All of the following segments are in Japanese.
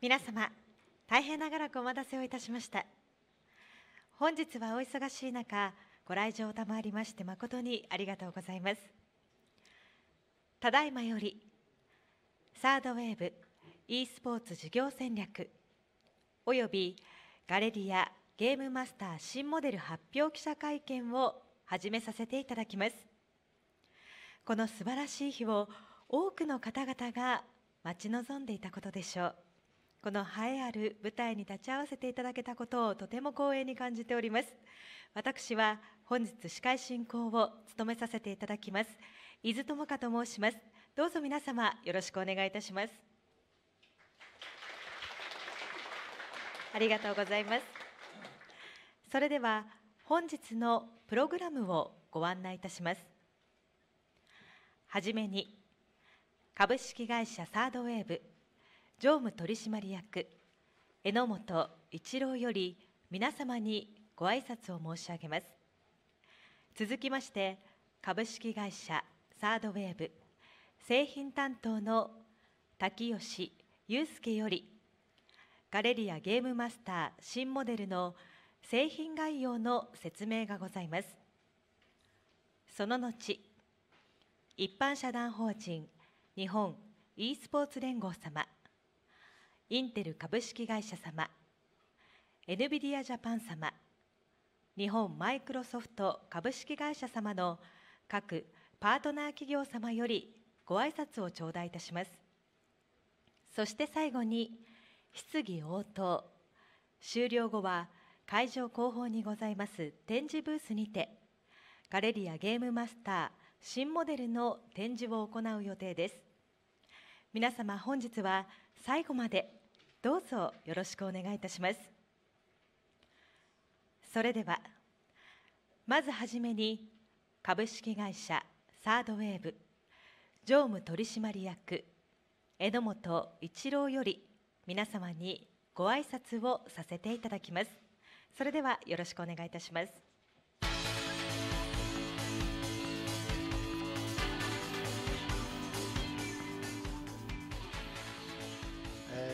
皆様大変ながらお待たせをいたしました本日はお忙しい中ご来場を賜りまして誠にありがとうございますただいまよりサードウェーブ e スポーツ事業戦略およびガレリアゲームマスター新モデル発表記者会見を始めさせていただきますこの素晴らしい日を多くの方々が待ち望んでいたことでしょうこの栄えある舞台に立ち会わせていただけたことをとても光栄に感じております私は本日司会進行を務めさせていただきます伊豆智香と申しますどうぞ皆様よろしくお願いいたしますありがとうございますそれでは本日のプログラムをご案内いたしますはじめに株式会社サードウェーブ常務取締役榎本一郎より皆様にご挨拶を申し上げます続きまして株式会社サードウェーブ製品担当の滝吉祐介よりガレリアゲームマスター新モデルの製品概要の説明がございますその後一般社団法人日本 e スポーツ連合様インテル株式会社様 NVIDIA ジャパン様日本マイクロソフト株式会社様の各パートナー企業様よりご挨拶を頂戴いたしますそして最後に質疑応答終了後は会場後方にございます展示ブースにてガレリアゲームマスター新モデルの展示を行う予定です皆様本日は最後までどうぞよろしくお願いいたしますそれではまずはじめに株式会社サードウェーブ常務取締役榎本一郎より皆様にご挨拶をさせていただきますそれではよろしくお願いいたします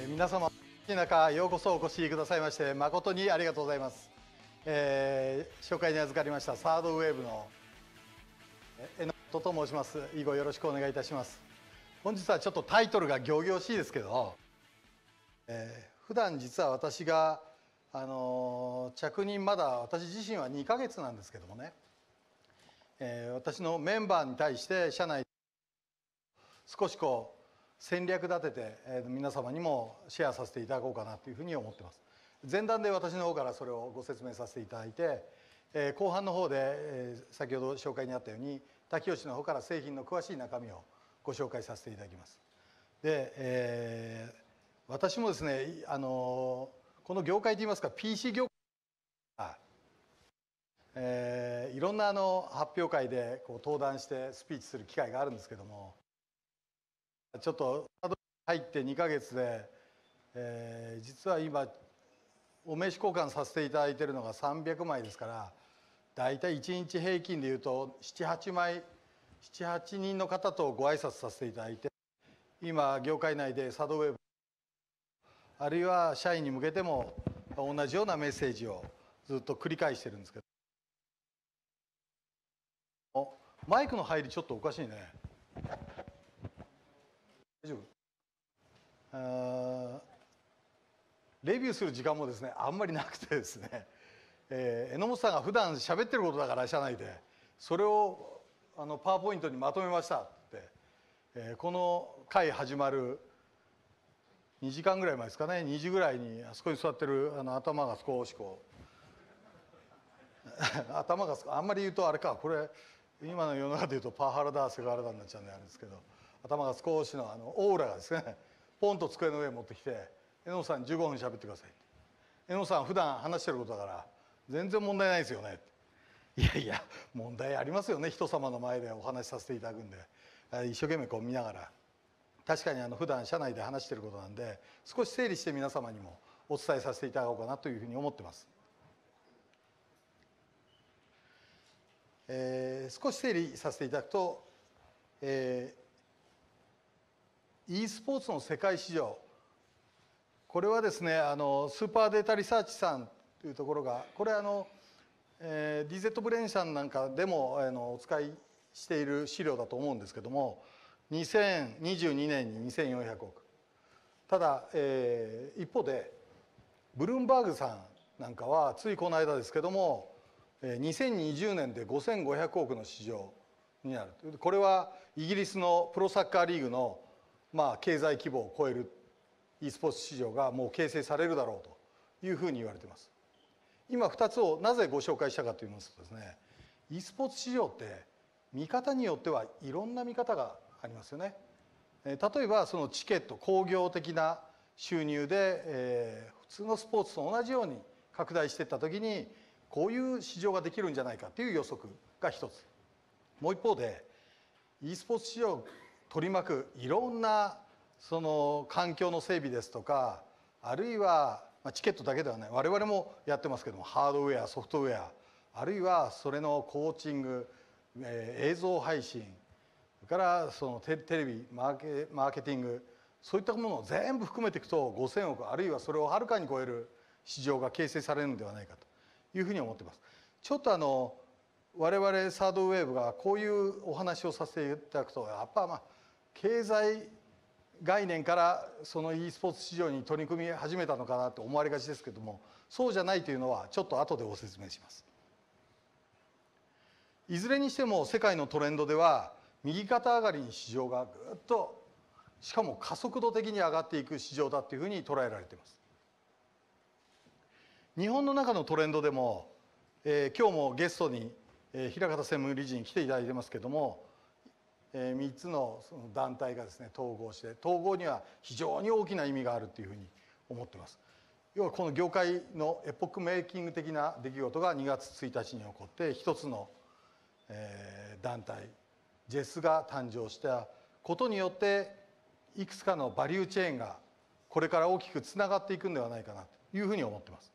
皆様中ようこそお越しくださいまして誠にありがとうございます、えー、紹介に預かりましたサードウェーブのえのとと申します以後よろしくお願いいたします本日はちょっとタイトルが仰々しいですけど、えー、普段実は私があの着任まだ私自身は2ヶ月なんですけどもね、えー、私のメンバーに対して社内少しこう戦略立てて、えー、皆様にもシェアさせていただこうかなというふうに思ってます前段で私の方からそれをご説明させていただいて、えー、後半の方で、えー、先ほど紹介にあったように滝吉の方から製品の詳しい中身をご紹介させていただきますで、えー、私もですねあのこの業界といいますか PC 業界が、えー、いろんなあの発表会でこう登壇してスピーチする機会があるんですけどもちょっと入って2か月で、えー、実は今お召し交換させていただいているのが300枚ですから大体1日平均でいうと78枚78人の方とご挨拶させていただいて今業界内でサドウェブあるいは社員に向けても同じようなメッセージをずっと繰り返してるんですけどマイクの入りちょっとおかしいね。大丈夫レビューする時間もですねあんまりなくてですね、えー、榎本さんが普段喋ってることだから社内でそれをあのパワーポイントにまとめましたって、えー、この回始まる2時間ぐらい前ですかね2時ぐらいにあそこに座ってるあの頭が少しこう 頭があんまり言うとあれかこれ今の世の中で言うとパワハラだセクハラだになっちゃうんであれですけど。頭が少しのあのオーラがですね ポンと机の上に持ってきて「江野さん15分喋ってください」江野さん普段話してることだから全然問題ないですよね」いやいや問題ありますよね人様の前でお話しさせていただくんで一生懸命こう見ながら確かにあの普段社内で話してることなんで少し整理して皆様にもお伝えさせていただこうかなというふうに思ってます。えー、少し整理させていただくと、えー、e スポーツの世界市場これはですねあのスーパーデータリサーチさんというところがこれあの、えー、DZ ブレインさんなんかでもあのお使いしている資料だと思うんですけども2022年に2400億ただ、えー、一方でブルームバーグさんなんかはついこの間ですけども2020年で5500億の市場になるこれはイギリスのプロサッカーリーグのまあ、経済規模を超える e スポーツ市場がもう形成されるだろうというふうに言われています今2つをなぜご紹介したかといいますとですね e スポーツ市場って見方によってはいろんな見方がありますよね例えばそのチケット工業的な収入で、えー、普通のスポーツと同じように拡大していった時にこういう市場ができるんじゃないかという予測が一つもう一方で e スポーツ市場取り巻くいろんなその環境の整備ですとかあるいはチケットだけではない我々もやってますけどもハードウェアソフトウェアあるいはそれのコーチング、え映像配信それからそのテレビマーケマーケティングそういったものを全部含めていくと5,000億あるいはそれをはるかに超える市場が形成されるのではないかというふうに思ってます。ちょっとあの我々サードウェーブがこういうお話をさせていただくとやっぱまあ経済概念からその e スポーツ市場に取り組み始めたのかなと思われがちですけどもそうじゃないというのはちょっと後でご説明します。いずれにしても世界のトレンドでは右肩上がりに市場がぐっとしかも加速度的に上がっていく市場だというふうに捉えられています。日本の中のトレンドでも、えー、今日もゲストに、え平方専務理事に来ていただいてますけども3つのその団体がですね統合して統合には非常に大きな意味があるというふうに思ってます要はこの業界のエポックメイキング的な出来事が2月1日に起こって一つのえ団体ジェスが誕生したことによっていくつかのバリューチェーンがこれから大きくつながっていくんではないかなというふうに思ってます、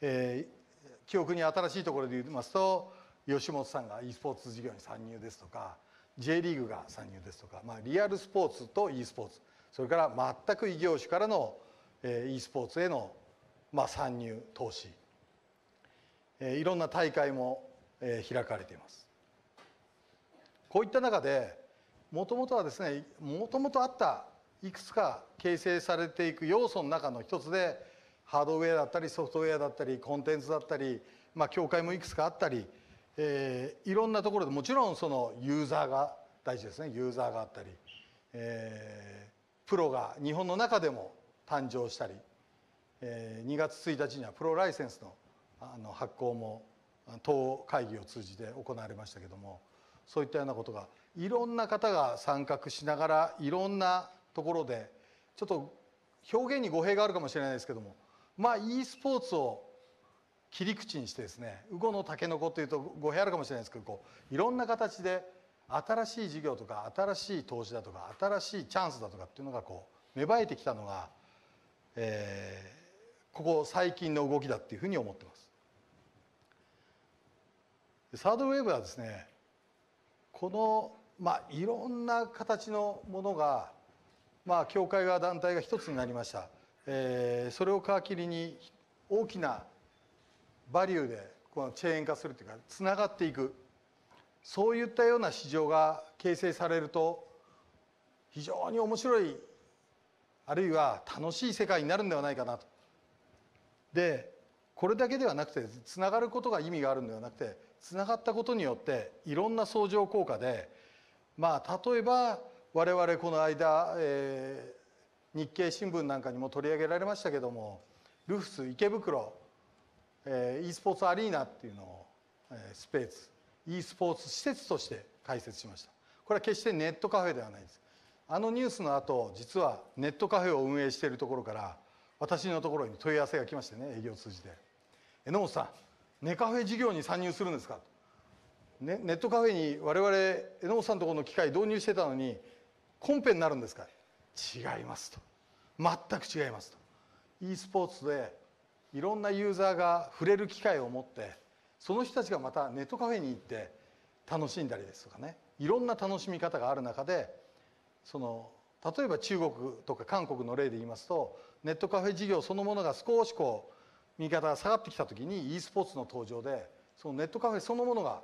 えー、記憶に新しいところで言いますと吉本さんが e スポーツ事業に参入ですとか J リーグが参入ですとか、まあ、リアルスポーツと e スポーツそれから全く異業種からの e スポーツへの、まあ、参入投資いろんな大会も開かれていますこういった中でもともとはですねもともとあったいくつか形成されていく要素の中の一つでハードウェアだったりソフトウェアだったりコンテンツだったり、まあ、協会もいくつかあったりえー、いろんなところでもちろんそのユーザーが大事ですねユーザーがあったり、えー、プロが日本の中でも誕生したり、えー、2月1日にはプロライセンスのあの発行も党会議を通じて行われましたけどもそういったようなことがいろんな方が参画しながらいろんなところでちょっと表現に語弊があるかもしれないですけどもまあ e スポーツを切り口にしてですね「魚のたけのこ」というと語弊あるかもしれないですけどこういろんな形で新しい事業とか新しい投資だとか新しいチャンスだとかっていうのがこう芽生えてきたのが、えー、ここ最近の動きだっていうふうに思ってます。サードウェーブはですねこの、まあ、いろんな形のものが、まあ、教会が団体が一つになりました、えー、それを皮切りに大きなバリューでこのチェーン化するというかつながっていくそういったような市場が形成されると非常に面白いあるいは楽しい世界になるんではないかなと。でこれだけではなくてつながることが意味があるんではなくてつながったことによっていろんな相乗効果でまあ例えば我々この間、えー、日経新聞なんかにも取り上げられましたけどもルフス池袋えー、e スポーツアリーナっていうのを、えスペース e スポーツ施設として開設しましたこれは決してネットカフェではないですあのニュースの後実はネットカフェを運営しているところから私のところに問い合わせが来ましてね営業を通じて「榎本さんネカフェ事業に参入するんですか?」ね、ネットカフェに我々榎本さんのところの機械導入してたのにコンペになるんですか違いますと全く違いますと e スポーツでいろんなユーザーが触れる機会を持ってその人たちがまたネットカフェに行って楽しんだりですとかねいろんな楽しみ方がある中でその例えば中国とか韓国の例で言いますとネットカフェ事業そのものが少しこう右肩が下がってきた時に e スポーツの登場でそのネットカフェそのものが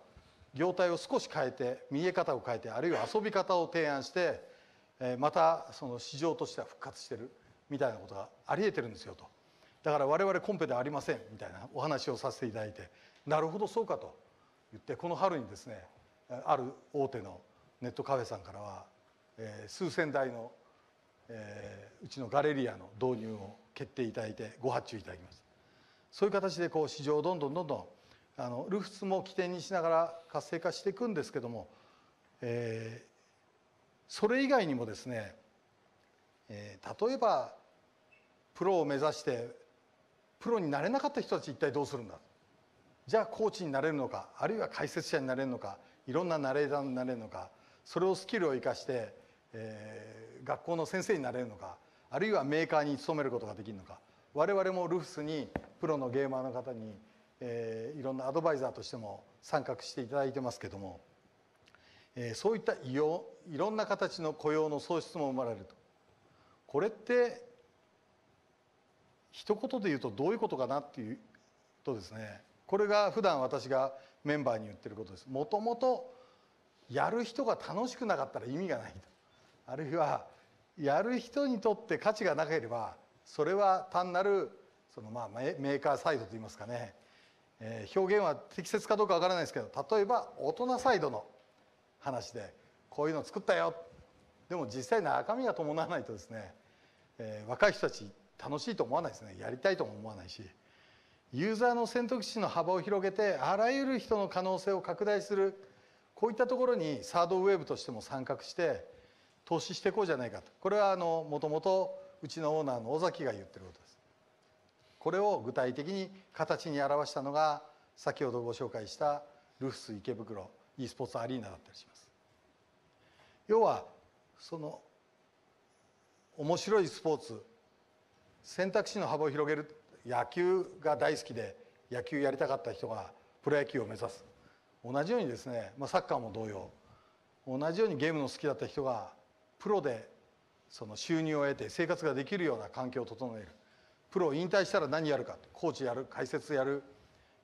業態を少し変えて見え方を変えてあるいは遊び方を提案してまたその市場としては復活してるみたいなことがありえてるんですよと。だから我々コンペではありませんみたいなお話をさせていただいてなるほどそうかと言ってこの春にですねある大手のネットカフェさんからは、えー、数千台の、えー、うちのガレリアの導入を決定いただいてご発注いただきましたそういう形でこう市場をどんどんどんどんあのルフスも起点にしながら活性化していくんですけども、えー、それ以外にもですね、えー、例えばプロを目指してプロになれなかった人たち一体どうするんだじゃあコーチになれるのかあるいは解説者になれるのかいろんなナレーターになれるのかそれをスキルを生かして、えー、学校の先生になれるのかあるいはメーカーに勤めることができるのか我々もルフスにプロのゲーマーの方に、えー、いろんなアドバイザーとしても参画していただいてますけども、えー、そういったいろんな形の雇用の創出も生まれるとこれって一言で言うとどういうことかなっていうとですねこれが普段私がメンバーに言ってることです。もともとやる人が楽しくなかったら意味がないとあるいはやる人にとって価値がなければそれは単なるそのまあメーカーサイドといいますかね、えー、表現は適切かどうかわからないですけど例えば大人サイドの話でこういうの作ったよでも実際中身が伴わないとですね、えー、若い人たち楽しいと思わないですねやりたいとも思わないしユーザーの選択肢の幅を広げてあらゆる人の可能性を拡大するこういったところにサードウェーブとしても参画して投資していこうじゃないかとこれはもともとうちのオーナーの尾崎が言ってることですこれを具体的に形に表したのが先ほどご紹介したルフス池袋 e スポーツアリーナだったりします要はその面白いスポーツ選択肢の幅を広げる野球が大好きで野球やりたかった人がプロ野球を目指す同じようにですね、まあ、サッカーも同様同じようにゲームの好きだった人がプロでその収入を得て生活ができるような環境を整えるプロを引退したら何やるかコーチやる解説やる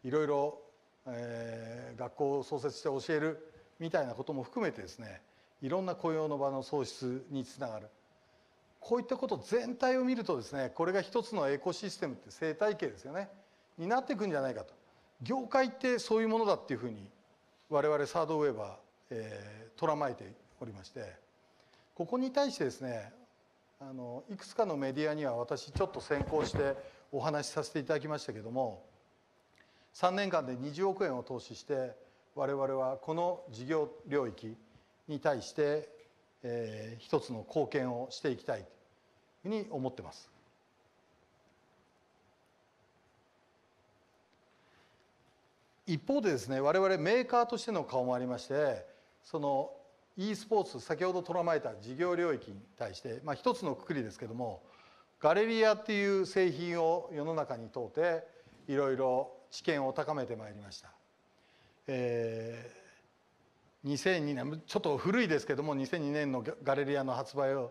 いろいろ、えー、学校を創設して教えるみたいなことも含めてですねいろんな雇用の場の創出につながるこういったこと全体を見るとですねこれが一つのエコシステムって生態系ですよねになっていくんじゃないかと業界ってそういうものだっていうふうに我々サードウェーバー、えらまえておりましてここに対してですねあのいくつかのメディアには私ちょっと先行してお話しさせていただきましたけども3年間で20億円を投資して我々はこの事業領域に対して、えー、一つの貢献をしていきたいふうに思ってます。一方でですね我々メーカーとしての顔もありましてその e スポーツ先ほどらまえた事業領域に対して、まあ、一つのくくりですけどもガレリアっていう製品を世の中に問うていろいろ知見を高めてまいりました。えー、2002年ちょっと古いですけども2002年のガレリアの発売を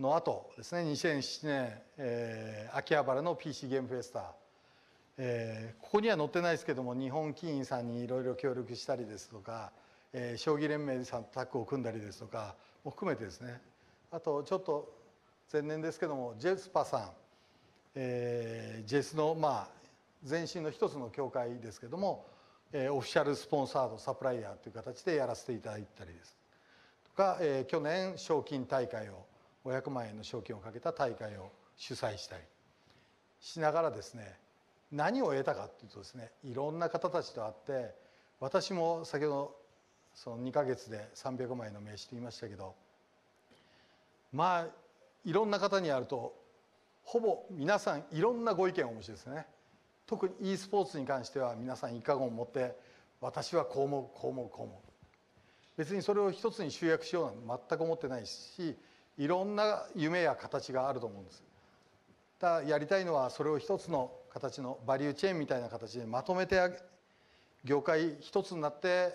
の後ですね2007年、えー、秋葉原の PC ゲームフェスタ、えー、ここには載ってないですけども日本棋院さんにいろいろ協力したりですとか、えー、将棋連盟さんとタッグを組んだりですとかも含めてですねあとちょっと前年ですけどもジェスパさん、えー、ジェスのまあ前身の一つの協会ですけども、えー、オフィシャルスポンサードサプライヤーという形でやらせていただいたりですとか、えー、去年賞金大会を500万円の賞金をかけた大会を主催したりしながらですね何を得たかっていうとですねいろんな方たちと会って私も先ほどその2か月で300万円の名刺と言いましたけどまあいろんな方にあるとほぼ皆さんいろんなご意見をお持ちですね特に e スポーツに関しては皆さん一過言を持って私はこう思うこう思うこう思う別にそれを一つに集約しようなんて全く思ってないしいろんな夢や形があると思うんですだやりたいのはそれを一つの形のバリューチェーンみたいな形でまとめて業界一つになって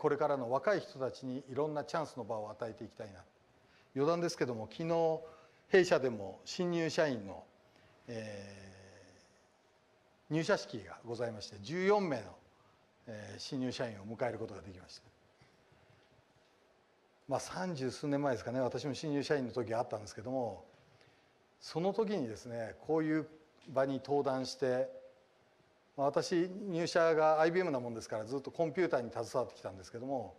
これからの若い人たちにいろんなチャンスの場を与えていきたいな余談ですけども昨日弊社でも新入社員の、えー、入社式がございまして14名の、え新入社員を迎えることができましたまあ、30数年前ですかね私も新入社員の時があったんですけどもその時にですねこういう場に登壇して、まあ、私入社が IBM なもんですからずっとコンピューターに携わってきたんですけども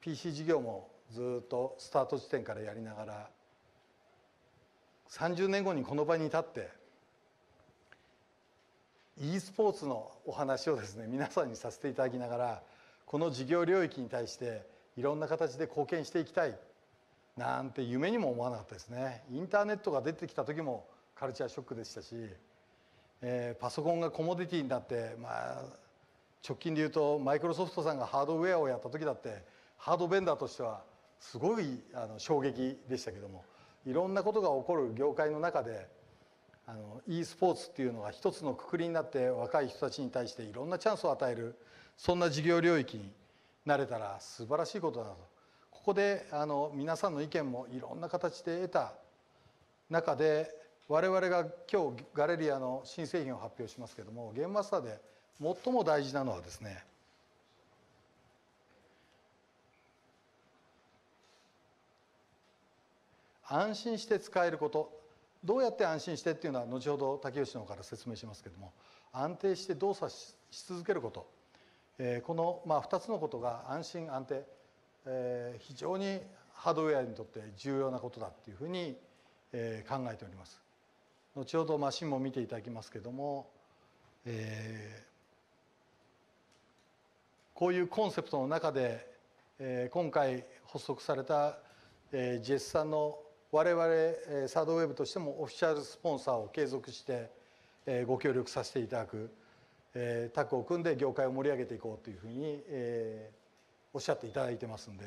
PC 事業もずっとスタート地点からやりながら30年後にこの場に立って e スポーツのお話をですね皆さんにさせていただきながらこの事業領域に対していろんな形で貢献していきたいなんて夢にも思わなかったですねインターネットが出てきた時もカルチャーショックでしたし、えー、パソコンがコモディティになってまあ直近で言うとマイクロソフトさんがハードウェアをやった時だってハードベンダーとしてはすごいあの衝撃でしたけどもいろんなことが起こる業界の中であの e スポーツっていうのが一つのくくりになって若い人たちに対していろんなチャンスを与えるそんな事業領域になれたら素晴らしいことだとここであの皆さんの意見もいろんな形で得た中で我々が今日ガレリアの新製品を発表しますけどもゲームマスターで最も大事なのはですね安心して使えることどうやって安心してっていうのは後ほど竹吉の方から説明しますけども安定して動作し続けることえこの、ま2つのことが安心安定、え非常にハードウェアにとって重要なことだっていうふうに、え考えております。後ほどマシンも見ていただきますけれども、えこういうコンセプトの中で、え今回発足された、え GS さんの我々サードウェブとしてもオフィシャルスポンサーを継続してご協力させていただくえタッグを組んで業界を盛り上げていこうというふうに、えおっしゃっていただいてますんで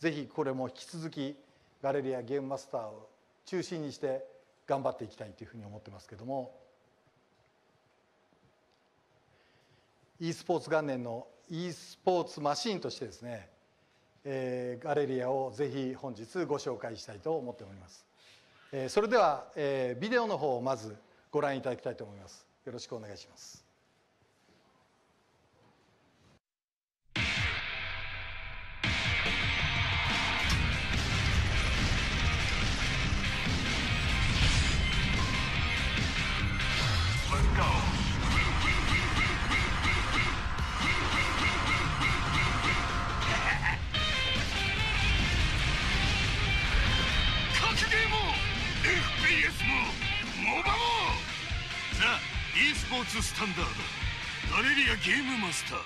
ぜひこれも引き続きガレリアゲームマスターを中心にして頑張っていきたいというふうに思ってますけども e スポーツ元年の e スポーツマシーンとしてですね、えガレリアをぜひ本日ご紹介したいと思っております、えそれでは、えビデオの方をまずご覧いただきたいと思いますよろしくお願いしますーツスタンダードガレリアゲームマスター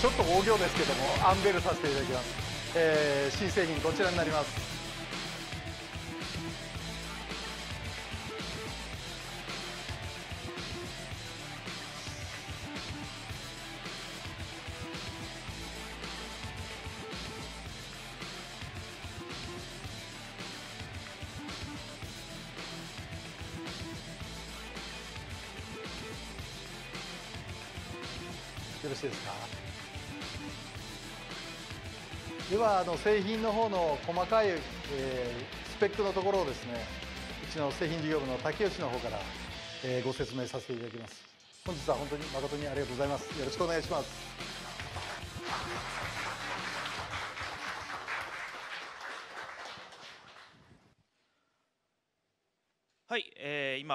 ちょっと大行ですけどもアンベルさせていただきます、えー、新製品こちらになります製品の方の細かい、えー、スペックのところをですねうちの製品事業部の竹吉の方から、えー、ご説明させていただきます本日は本当に誠にありがとうございますよろしくお願いします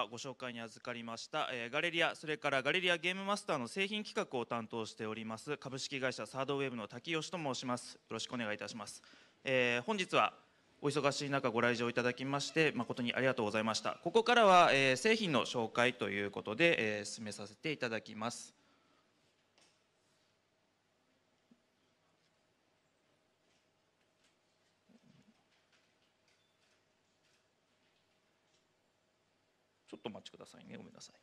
ご紹介に預かりました、えー、ガレリアそれからガレリアゲームマスターの製品企画を担当しております株式会社サードウェブの滝吉と申しますよろしくお願いいたします、えー、本日はお忙しい中ご来場いただきまして誠にありがとうございましたここからは、えー、製品の紹介ということで、えー、進めさせていただきますとお待ちくださいねごめんなさい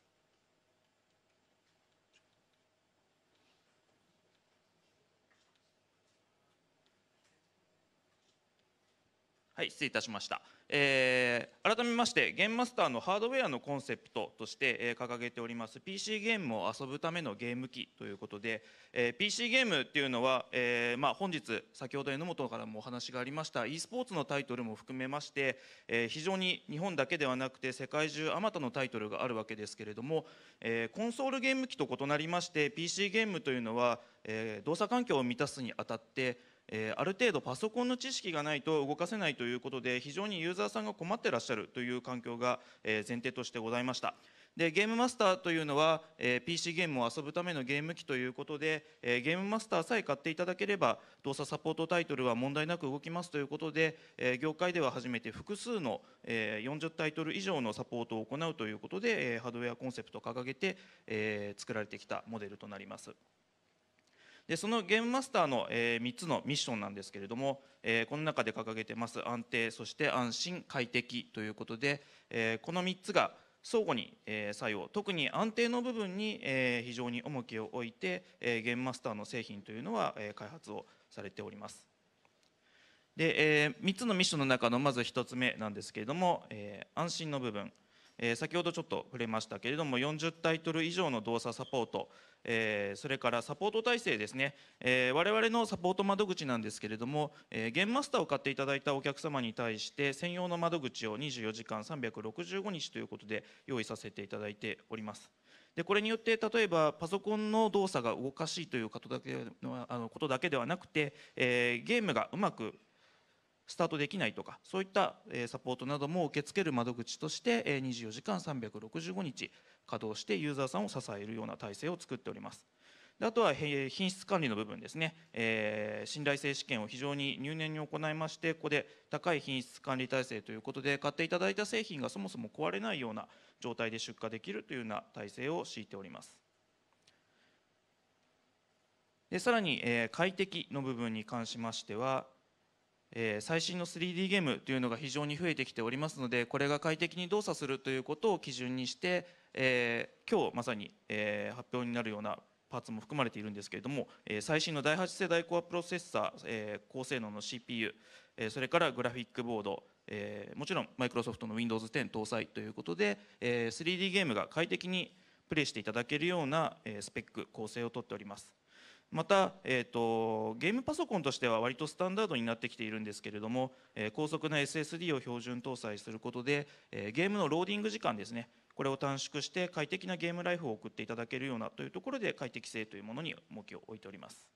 はい、失礼いたしました、えー、改めましてゲームマスターのハードウェアのコンセプトとして、えー、掲げております PC ゲームを遊ぶためのゲーム機ということで、えー、PC ゲームっていうのは、えーまあ、本日先ほど榎本からもお話がありました e スポーツのタイトルも含めまして、えー、非常に日本だけではなくて世界中あまたのタイトルがあるわけですけれども、えー、コンソールゲーム機と異なりまして PC ゲームというのは、えー、動作環境を満たすにあたってえある程度パソコンの知識がないと動かせないということで非常にユーザーさんが困ってらっしゃるという環境が、え前提としてございましたでゲームマスターというのは、え PC ゲームを遊ぶためのゲーム機ということで、えゲームマスターさえ買っていただければ動作サポートタイトルは問題なく動きますということで、え業界では初めて複数の、え40タイトル以上のサポートを行うということで、えハードウェアコンセプトを掲げて、え作られてきたモデルとなります。でそのゲームマスターの、え3つのミッションなんですけれども、えこの中で掲げてます安定そして安心快適ということで、えこの3つが相互に、え作用特に安定の部分に、え非常に重きを置いて、えゲームマスターの製品というのは、え開発をされております。で、え3つのミッションの中のまず1つ目なんですけれども、え安心の部分。えー、先ほどちょっと触れましたけれども40タイトル以上の動作サポート、えー、それからサポート体制ですね、えー、我々のサポート窓口なんですけれども、えー、ゲームマスターを買っていただいたお客様に対して専用の窓口を24時間365日ということで用意させていただいております。でこれによって例えばパソコンの動作が動かしいということだけあのことだけではなくて、えー、ゲームがうまくスタートできないとかそういったサポートなども受け付ける窓口として24時間365日稼働してユーザーさんを支えるような体制を作っております。であとは品質管理の部分ですね、えー、信頼性試験を非常に入念に行いましてここで高い品質管理体制ということで買っていただいた製品がそもそも壊れないような状態で出荷できるというような体制を敷いておりますでさらに、えー、快適の部分に関しましてはえー、最新の 3D ゲームというのが非常に増えてきておりますのでこれが快適に動作するということを基準にして、えー、今日まさに、えー、発表になるようなパーツも含まれているんですけれども、えー、最新の第8世代コアプロセッサー、えー、高性能の CPU、えー、それからグラフィックボード、えー、もちろんマイクロソフトの Windows10 搭載ということで、えー、3D ゲームが快適にプレイしていただけるような、えー、スペック構成をとっております。また、えーと、ゲームパソコンとしては割とスタンダードになってきているんですけれども、えー、高速な SSD を標準搭載することで、えー、ゲームのローディング時間ですねこれを短縮して快適なゲームライフを送っていただけるようなというところで快適性というものに重きを置いております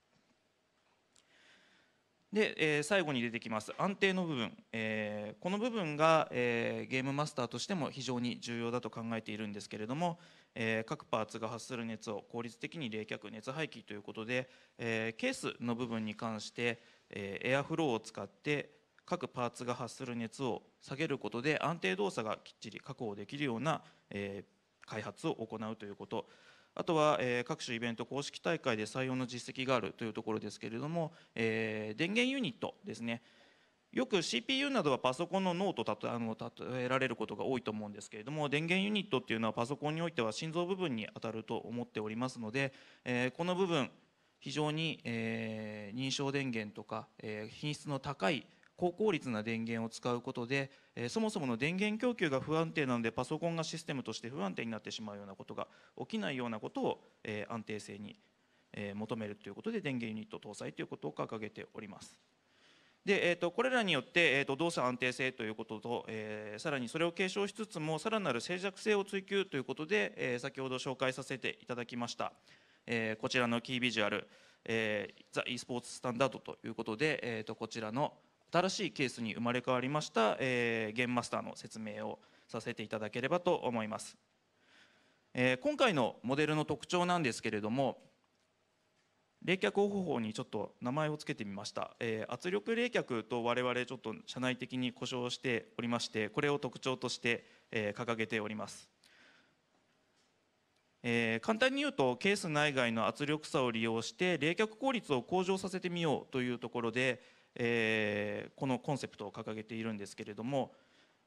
で、えー、最後に出てきます安定の部分、えー、この部分が、えー、ゲームマスターとしても非常に重要だと考えているんですけれども、え各パーツが発する熱を効率的に冷却熱排気ということで、えケースの部分に関して、えエアフローを使って各パーツが発する熱を下げることで安定動作がきっちり確保できるような、え開発を行うということあとは、え各種イベント公式大会で採用の実績があるというところですけれども、え電源ユニットですねよく CPU などはパソコンのノーたとあの例えられることが多いと思うんですけれども電源ユニットっていうのはパソコンにおいては心臓部分に当たると思っておりますので、えー、この部分非常に、えー、認証電源とか、えー、品質の高い高効率な電源を使うことで、えー、そもそもの電源供給が不安定なのでパソコンがシステムとして不安定になってしまうようなことが起きないようなことを、えー、安定性に、えー、求めるということで電源ユニット搭載ということを掲げております。で、えーと、これらによって、えーと、動作安定性ということと、えー、さらにそれを継承しつつもさらなる静寂性を追求ということで、えー、先ほど紹介させていただきました、えー、こちらのキービジュアル、えー、ザ・ e スポーツスタンダードということで、えーと、とこちらの新しいケースに生まれ変わりました、えー、ゲームマスターの説明をさせていただければと思います、えー、今回のモデルの特徴なんですけれども冷却方法にちょっと名前を付けてみました、えー、圧力冷却と我々ちょっと社内的に故障しておりましてこれを特徴として、えー、掲げております、えー、簡単に言うとケース内外の圧力差を利用して冷却効率を向上させてみようというところで、えこのコンセプトを掲げているんですけれども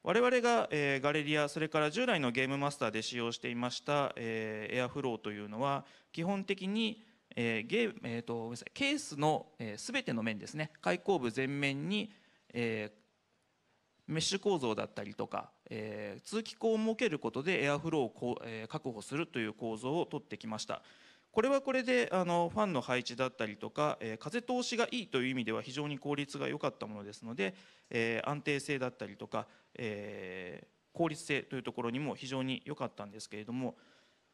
我々が、えガレリアそれから従来のゲームマスターで使用していました、えー、エアフローというのは基本的にえーゲーえーと、ごめんなさいケースのすべ、えー、全ての面ですね開口部全面に、えー、メッシュ構造だったりとか、えー、通気口を設けることでエアフローをこう、えー、確保するという構造をとってきました。これはこれであのファンの配置だったりとか、えー、風通しがいいという意味では非常に効率が良かったものですので、えー、安定性だったりとか、えー、効率性というところにも非常に良かったんですけれども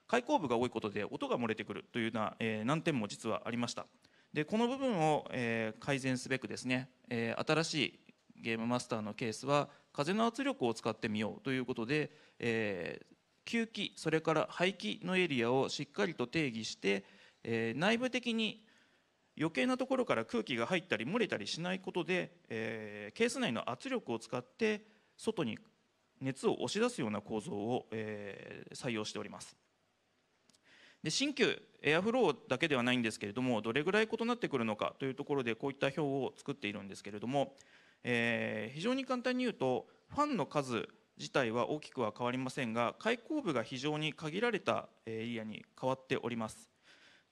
開口部が多いことで音が漏れてくるというような、え難点も実はありましたでこの部分を、え改善すべくですね、え新しいゲームマスターのケースは風の圧力を使ってみようということで、え吸気それから排気のエリアをしっかりと定義して、え内部的に余計なところから空気が入ったり漏れたりしないことで、えケース内の圧力を使って外に熱を押し出すような構造を、え採用しております。で新旧エアフローだけではないんですけれどもどれぐらい異なってくるのかというところでこういった表を作っているんですけれども、えー、非常に簡単に言うとファンの数自体は大きくは変わりませんが開口部が非常に限られたエリアに変わっております。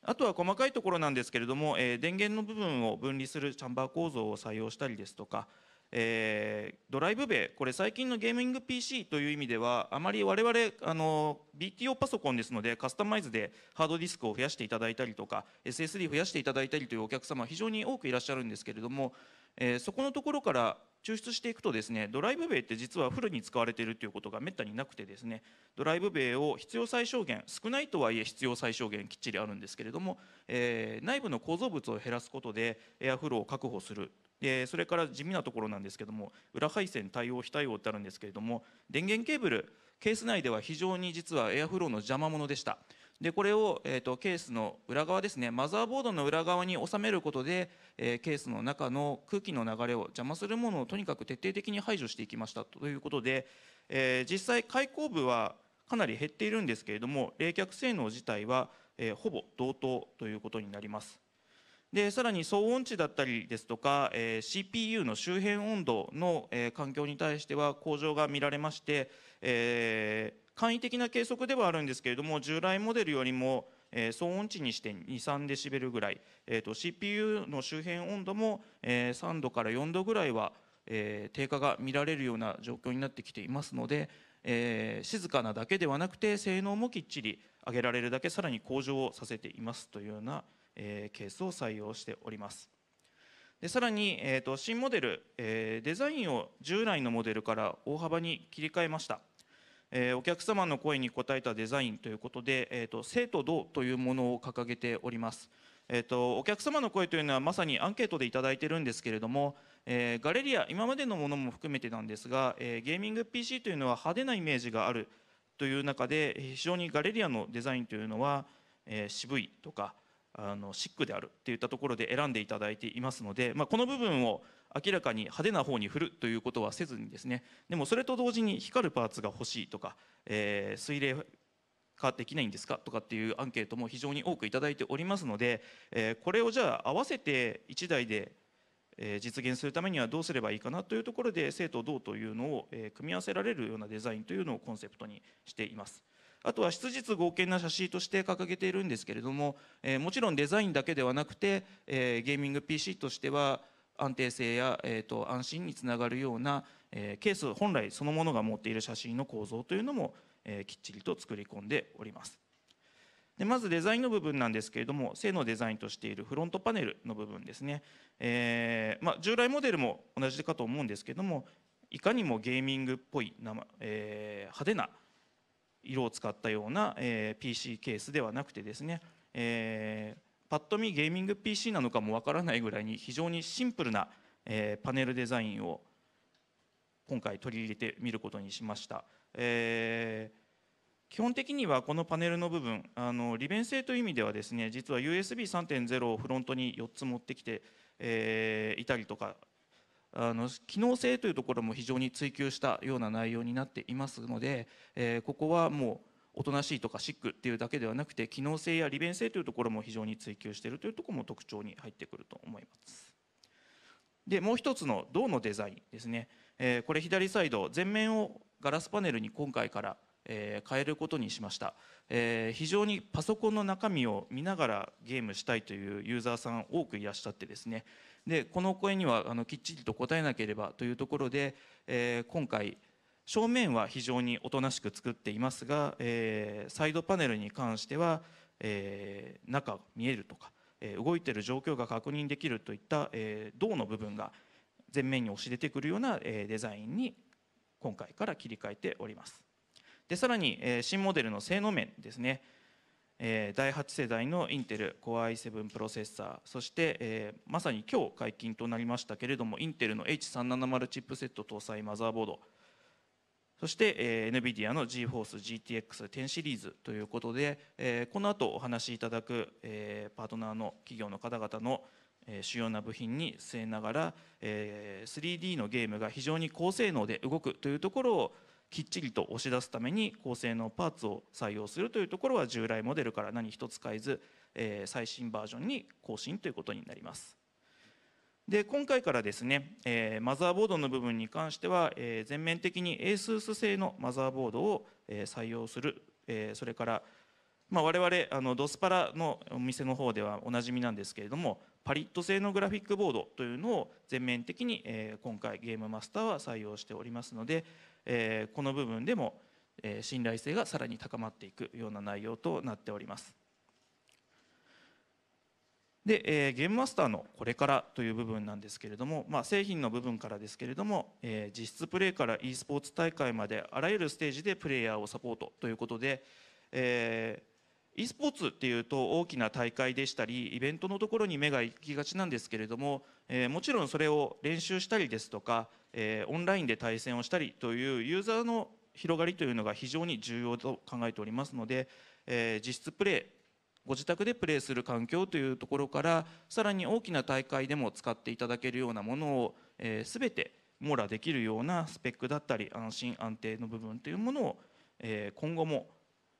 あとは細かいところなんですけれども、えー、電源の部分を分離するチャンバー構造を採用したりですとか、えー、ドライブベイ、これ最近のゲーミング PC という意味では、あまり我々、あの、BTO パソコンですので、カスタマイズでハードディスクを増やしていただいたりとか、SSD 増やしていただいたりというお客様、非常に多くいらっしゃるんですけれども、えー、そこのところから抽出していくとですね、ドライブベイって実はフルに使われているということがめったになくてですね、ドライブベイを必要最小限、少ないとはいえ必要最小限きっちりあるんですけれども、えー、内部の構造物を減らすことでエアフローを確保するでそれから地味なところなんですけども裏配線対応非対応ってあるんですけれども電源ケーブルケース内では非常に実はエアフローの邪魔者でしたでこれを、えーと、ケースの裏側ですねマザーボードの裏側に収めることで、えー、ケースの中の空気の流れを邪魔するものをとにかく徹底的に排除していきましたということで、えー、実際開口部はかなり減っているんですけれども冷却性能自体は、えー、ほぼ同等ということになりますでさらに騒音値だったりですとか、えー、CPU の周辺温度の、えー、環境に対しては向上が見られまして、えー、簡易的な計測ではあるんですけれども従来モデルよりも、えー、騒音値にして23デシベルぐらい、えーと、CPU の周辺温度も、えー、3度から4度ぐらいは、えー、低下が見られるような状況になってきていますので、えー、静かなだけではなくて性能もきっちり上げられるだけさらに向上をさせていますというようなえケースを採用しております。でさらに、えーと、新モデル、えー、デザインを従来のモデルから大幅に切り替えました。えー、お客様の声に応えたデザインということで、えーと、生と同というものを掲げております。えーと、お客様の声というのはまさにアンケートで頂いてるんですけれども、えー、ガレリア今までのものも含めてなんですが、えー、ゲーミング PC というのは派手なイメージがあるという中で非常にガレリアのデザインというのは、えー、渋いとか、あのシックであるといったところで選んでいただいていますので、まあ、この部分を明らかに派手な方に振るということはせずにですねでもそれと同時に光るパーツが欲しいとか、えー、水冷化できないんですかとかっていうアンケートも非常に多く頂いておりますので、えー、これをじゃあ合わせて1台で実現するためにはどうすればいいかなというところで生とうというのを組み合わせられるようなデザインというのをコンセプトにしています。あとは質実剛健な写真として掲げているんですけれども、えー、もちろんデザインだけではなくて、えー、ゲーミング PC としては安定性や、えーと、安心につながるような、えー、ケース本来そのものが持っている写真の構造というのも、えー、きっちりと作り込んでおります。でまずデザインの部分なんですけれども性のデザインとしているフロントパネルの部分ですね、えーまあ、従来モデルも同じかと思うんですけどもいかにもゲーミングっぽい、えー、派手な色を使ったような、え PC ケースではなくてですね、えー、パッと見ゲーミング PC なのかもわからないぐらいに非常にシンプルな、えパネルデザインを今回取り入れてみることにしました。えー基本的にはこのパネルの部分あの利便性という意味ではですね実は USB3.0 をフロントに4つ持ってきて、えー、いたりとかあの機能性というところも非常に追求したような内容になっていますので、えー、ここはもうおとなしいとかシックっていうだけではなくて機能性や利便性というところも非常に追求しているというところも特徴に入ってくると思います。でもう一つの銅のデザインですね、えー、これ左サイド前面をガラスパネルに今回からえー、変えることにしました、えー、非常にパソコンの中身を見ながらゲームしたいというユーザーさん多くいらっしゃってですねでこの声にはあのきっちりと答えなければというところで、えー、今回正面は非常におとなしく作っていますが、えー、サイドパネルに関しては、えー、中見えるとか、えー、動いている状況が確認できるといった、えー、銅の部分が前面に押し出てくるような、えー、デザインに今回から切り替えております。でさらに、えー、新モデルの性能面ですね、えー、第8世代のインテル Core i7 プロセッサーそして、えー、まさに今日解禁となりましたけれどもインテルの H370 チップセット搭載マザーボードそして、えー、NVIDIA の GForce GTX10 シリーズということで、えー、この後お話しいただく、えー、パートナーの企業の方々の、えー、主要な部品に据えながら、えー、3D のゲームが非常に高性能で動くというところをきっちりと押し出すために高性能パーツを採用するというところは従来モデルから何一つ変えず、えー、最新バージョンに更新ということになります。で今回からですね、えー、マザーボードの部分に関しては、えー、全面的に ASUS 製のマザーボードを、えー、採用する、えー、それから、まあ、我々あのドスパラのお店の方ではおなじみなんですけれどもパリット製のグラフィックボードというのを全面的に、えー、今回ゲームマスターは採用しておりますので、えー、この部分でも、えー、信頼性がさらに高まっていくような内容となっております。で、えー、ゲームマスターのこれからという部分なんですけれども、まあ、製品の部分からですけれども、えー、実質プレーから e スポーツ大会まであらゆるステージでプレイヤーをサポートということで、えー e スポーツっていうと大きな大会でしたりイベントのところに目が行きがちなんですけれども、えー、もちろんそれを練習したりですとか、えー、オンラインで対戦をしたりというユーザーの広がりというのが非常に重要と考えておりますので、えー、実質プレーご自宅でプレーする環境というところからさらに大きな大会でも使っていただけるようなものを、えー、全て網羅できるようなスペックだったり安心安定の部分というものを、えー、今後も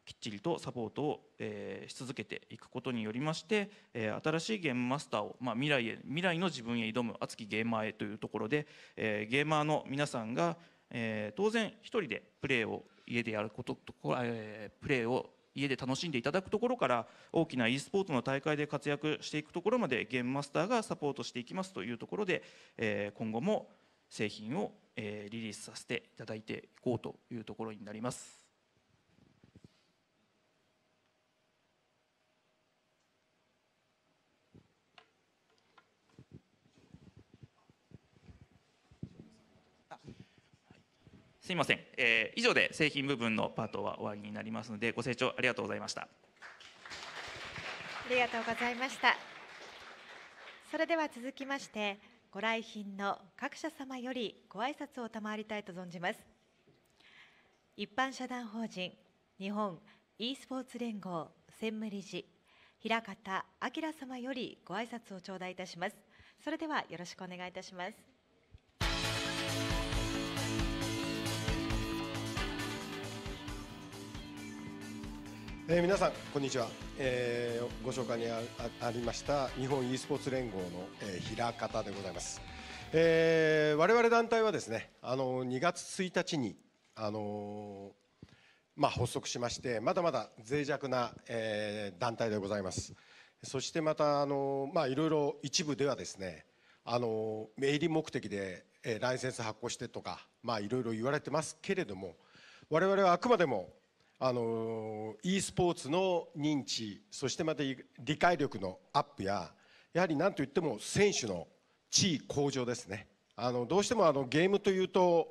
きっちりとサポートを、えし続けていくことによりまして、え新しいゲームマスターを、まあ、未来へ未来の自分へ挑む熱きゲーマーへというところで、えゲーマーの皆さんが、え当然一人でプレーを家でやることと、えー、プレーを家で楽しんでいただくところから大きな e スポーツの大会で活躍していくところまでゲームマスターがサポートしていきますというところで、え今後も製品を、えリリースさせていただいていこうというところになります。すみません、えー、以上で製品部分のパートは終わりになりますのでご清聴ありがとうございましたありがとうございましたそれでは続きましてご来賓の各社様よりご挨拶を賜りたいと存じます一般社団法人日本 e スポーツ連合専務理事平方明様よりご挨拶を頂戴いたしますそれではよろしくお願いいたしますえー、皆さんこんにちは、えー、ご紹介にありました日本 e スポーツ連合の、えー、平方でございます、えー、我々団体はですねあの2月1日にあのまあ、発足しましてまだまだ脆弱な、えー、団体でございますそしてまたあの、まあ、いろいろ一部ではですねあの営利目的で、えー、ライセンス発行してとか、まあ、いろいろ言われてますけれども我々はあくまでもあの e スポーツの認知そしてまた理解力のアップややはり何といっても選手の地位向上ですねあのどうしてもあのゲームというと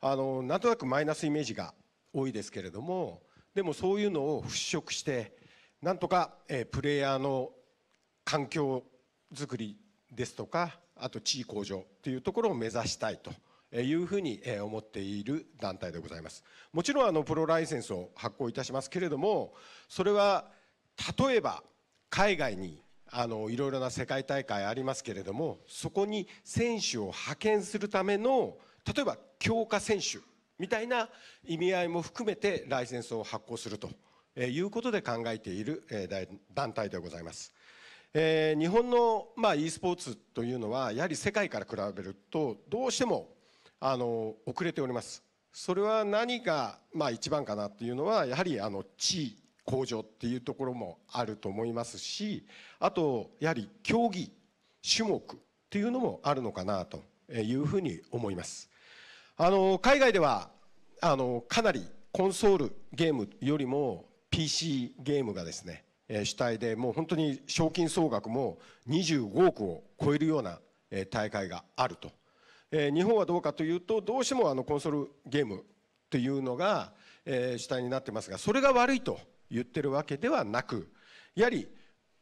あのなんとなくマイナスイメージが多いですけれどもでもそういうのを払拭してなんとか、えー、プレイヤーの環境づくりですとかあと地位向上というところを目指したいと。いうふうに思っている団体でございます。もちろんあのプロライセンスを発行いたしますけれども、それは例えば海外にあのいろいろな世界大会ありますけれども、そこに選手を派遣するための例えば強化選手みたいな意味合いも含めてライセンスを発行するということで考えている団体でございます。えー、日本の、まあ、e スポーツというのはやはり世界から比べるとどうしてもあの遅れておりますそれは何が、まあ、一番かなというのはやはりあの地位向上っていうところもあると思いますしあとやはり競技種目っていうのもあるのかなというふうに思いますあの海外ではあのかなりコンソールゲームよりも PC ゲームがですね主体でもう本当に賞金総額も25億を超えるような大会があるとえー、日本はどうかというとどうしてもあのコンソールゲームというのが、えー、主体になってますがそれが悪いと言ってるわけではなくやはり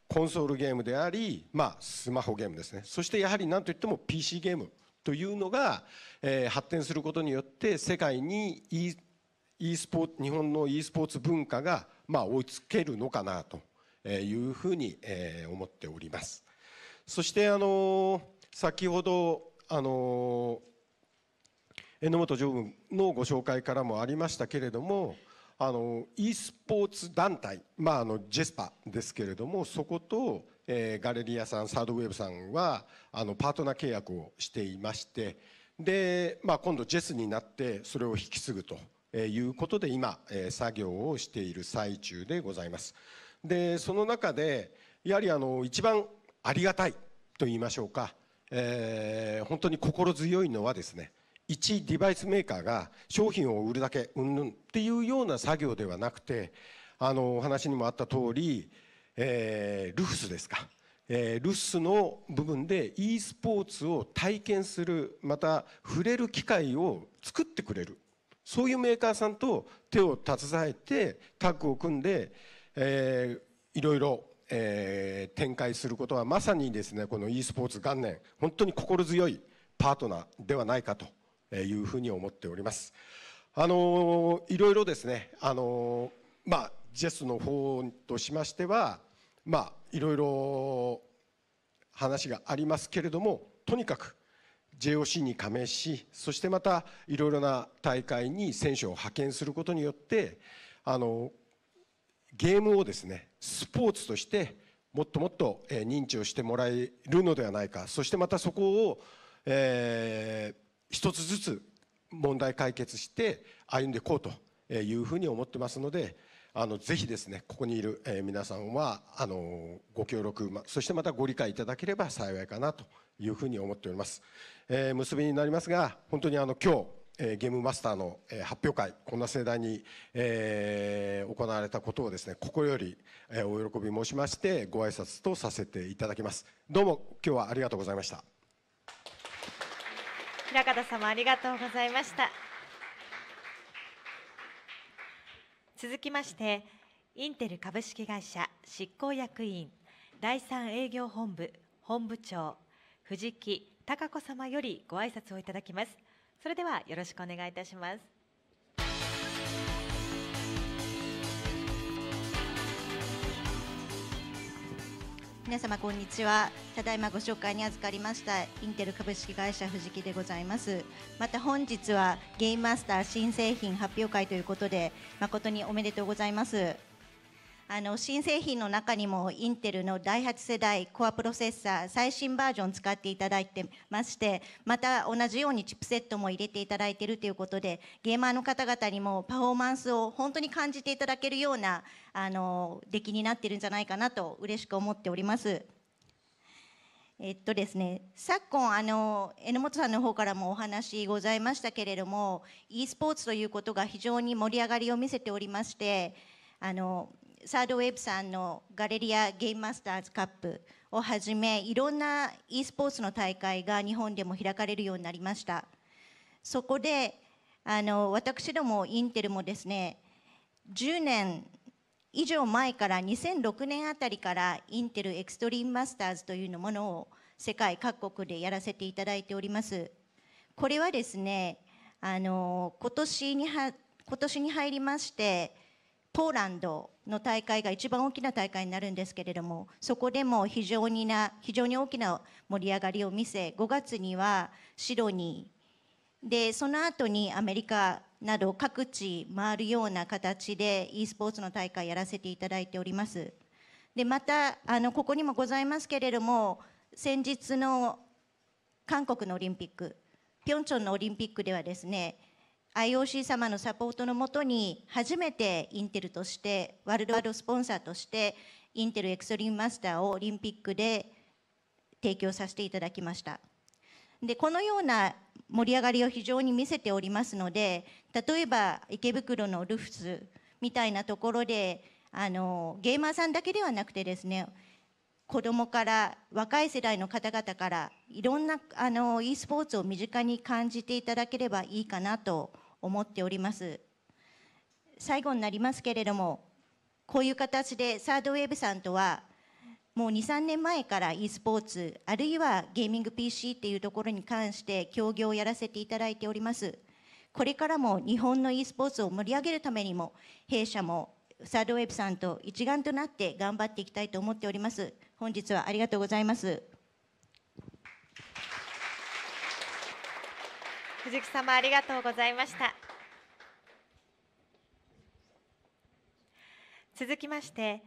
コンソールゲームであり、まあ、スマホゲームですねそしてやはり何といっても PC ゲームというのが、えー、発展することによって世界に e, e スポー日本の e スポーツ文化が、まあ、追いつけるのかなというふうに、えー、思っております。そしてあの先ほどあの榎本常務のご紹介からもありましたけれどもあの e スポーツ団体、まあ、あのジェスパですけれどもそこと、えー、ガレリアさんサードウェブさんはあのパートナー契約をしていましてで、まあ、今度ジェスになってそれを引き継ぐということで今、えー、作業をしている最中でございます。でその中でやはりあの一番ありがたいと言いましょうかえー、本当に心強いのはですね、一デバイスメーカーが商品を売るだけ、うんぬんっていうような作業ではなくて、あの、お話にもあった通り、えー、ルフスですか。えー、ルスの部分で e スポーツを体験するまた触れる機会を作ってくれるそういうメーカーさんと手を携えてタッグを組んで、えー、いろいろえー、展開することはまさにですねこの e スポーツ元年本当に心強いパートナーではないかというふうに思っております。あのいろいろですねあのまあジェスの方としましてはまあいろいろ話がありますけれどもとにかく JOC に加盟しそしてまたいろいろな大会に選手を派遣することによってあのゲームをですねスポーツとしてもっともっと認知をしてもらえるのではないかそしてまたそこを、えー、一つずつ問題解決して歩んでいこうというふうに思ってますのであのぜひですねここにいる皆さんはあのご協力そしてまたご理解いただければ幸いかなというふうに思っております、えー、結びになりますが本当にあの今日えー、ゲームマスターの、えー、発表会こんな盛大に、えー、行われたことをですね心より、えー、お喜び申しましてご挨拶とさせていただきますどうも今日はありがとうございました平方様ありがとうございました続きましてインテル株式会社執行役員第三営業本部本部長藤木孝子様よりご挨拶をいただきます。それではよろしくお願いいたします。皆様こんにちはただいまご紹介に預かりましたインテル株式会社藤木でございますまた本日はゲイマスター新製品発表会ということで誠におめでとうございますあの新製品の中にもインテルの第8世代コアプロセッサー最新バージョン使っていただいてましてまた同じようにチップセットも入れていただいているということでゲーマーの方々にもパフォーマンスを本当に感じていただけるようなあの出来になっているんじゃないかなと嬉しく思っております。えっとですね、昨今あの榎本さんの方からもお話ございましたけれども e スポーツということが非常に盛り上がりを見せておりましてあのサードウェブさんのガレリアゲームマスターズカップをはじめいろんな e スポーツの大会が日本でも開かれるようになりましたそこであの私どもインテルもですね10年以上前から2006年あたりからインテルエクストリームマスターズというものを世界各国でやらせていただいておりますこれはですねあの今年には今年に入りましてポーランドの大会が一番大きな大会になるんですけれどもそこでも非常にな非常に大きな盛り上がりを見せ5月にはシドニーでその後にアメリカなど各地回るような形で e スポーツの大会やらせていただいております。でまたあのここにもございますけれども先日の韓国のオリンピックピョンチョンのオリンピックではですね IOC 様のサポートのもとに初めてインテルとしてワールドワードスポンサーとしてインテルエクストリームマスターをオリンピックで提供させていただきましたでこのような盛り上がりを非常に見せておりますので例えば池袋のルフスみたいなところであのゲーマーさんだけではなくてですね子どもから若い世代の方々からいろんなあの e スポーツを身近に感じていただければいいかなと思っております最後になりますけれどもこういう形でサードウェーブさんとはもう23年前から e スポーツあるいはゲーミング PC っていうところに関して協業をやらせていただいておりますこれからも日本の e スポーツを盛り上げるためにも弊社もサードウェブさんと一丸となって頑張っていきたいと思っております本日はありがとうございます藤木様ありがとうございました続きまして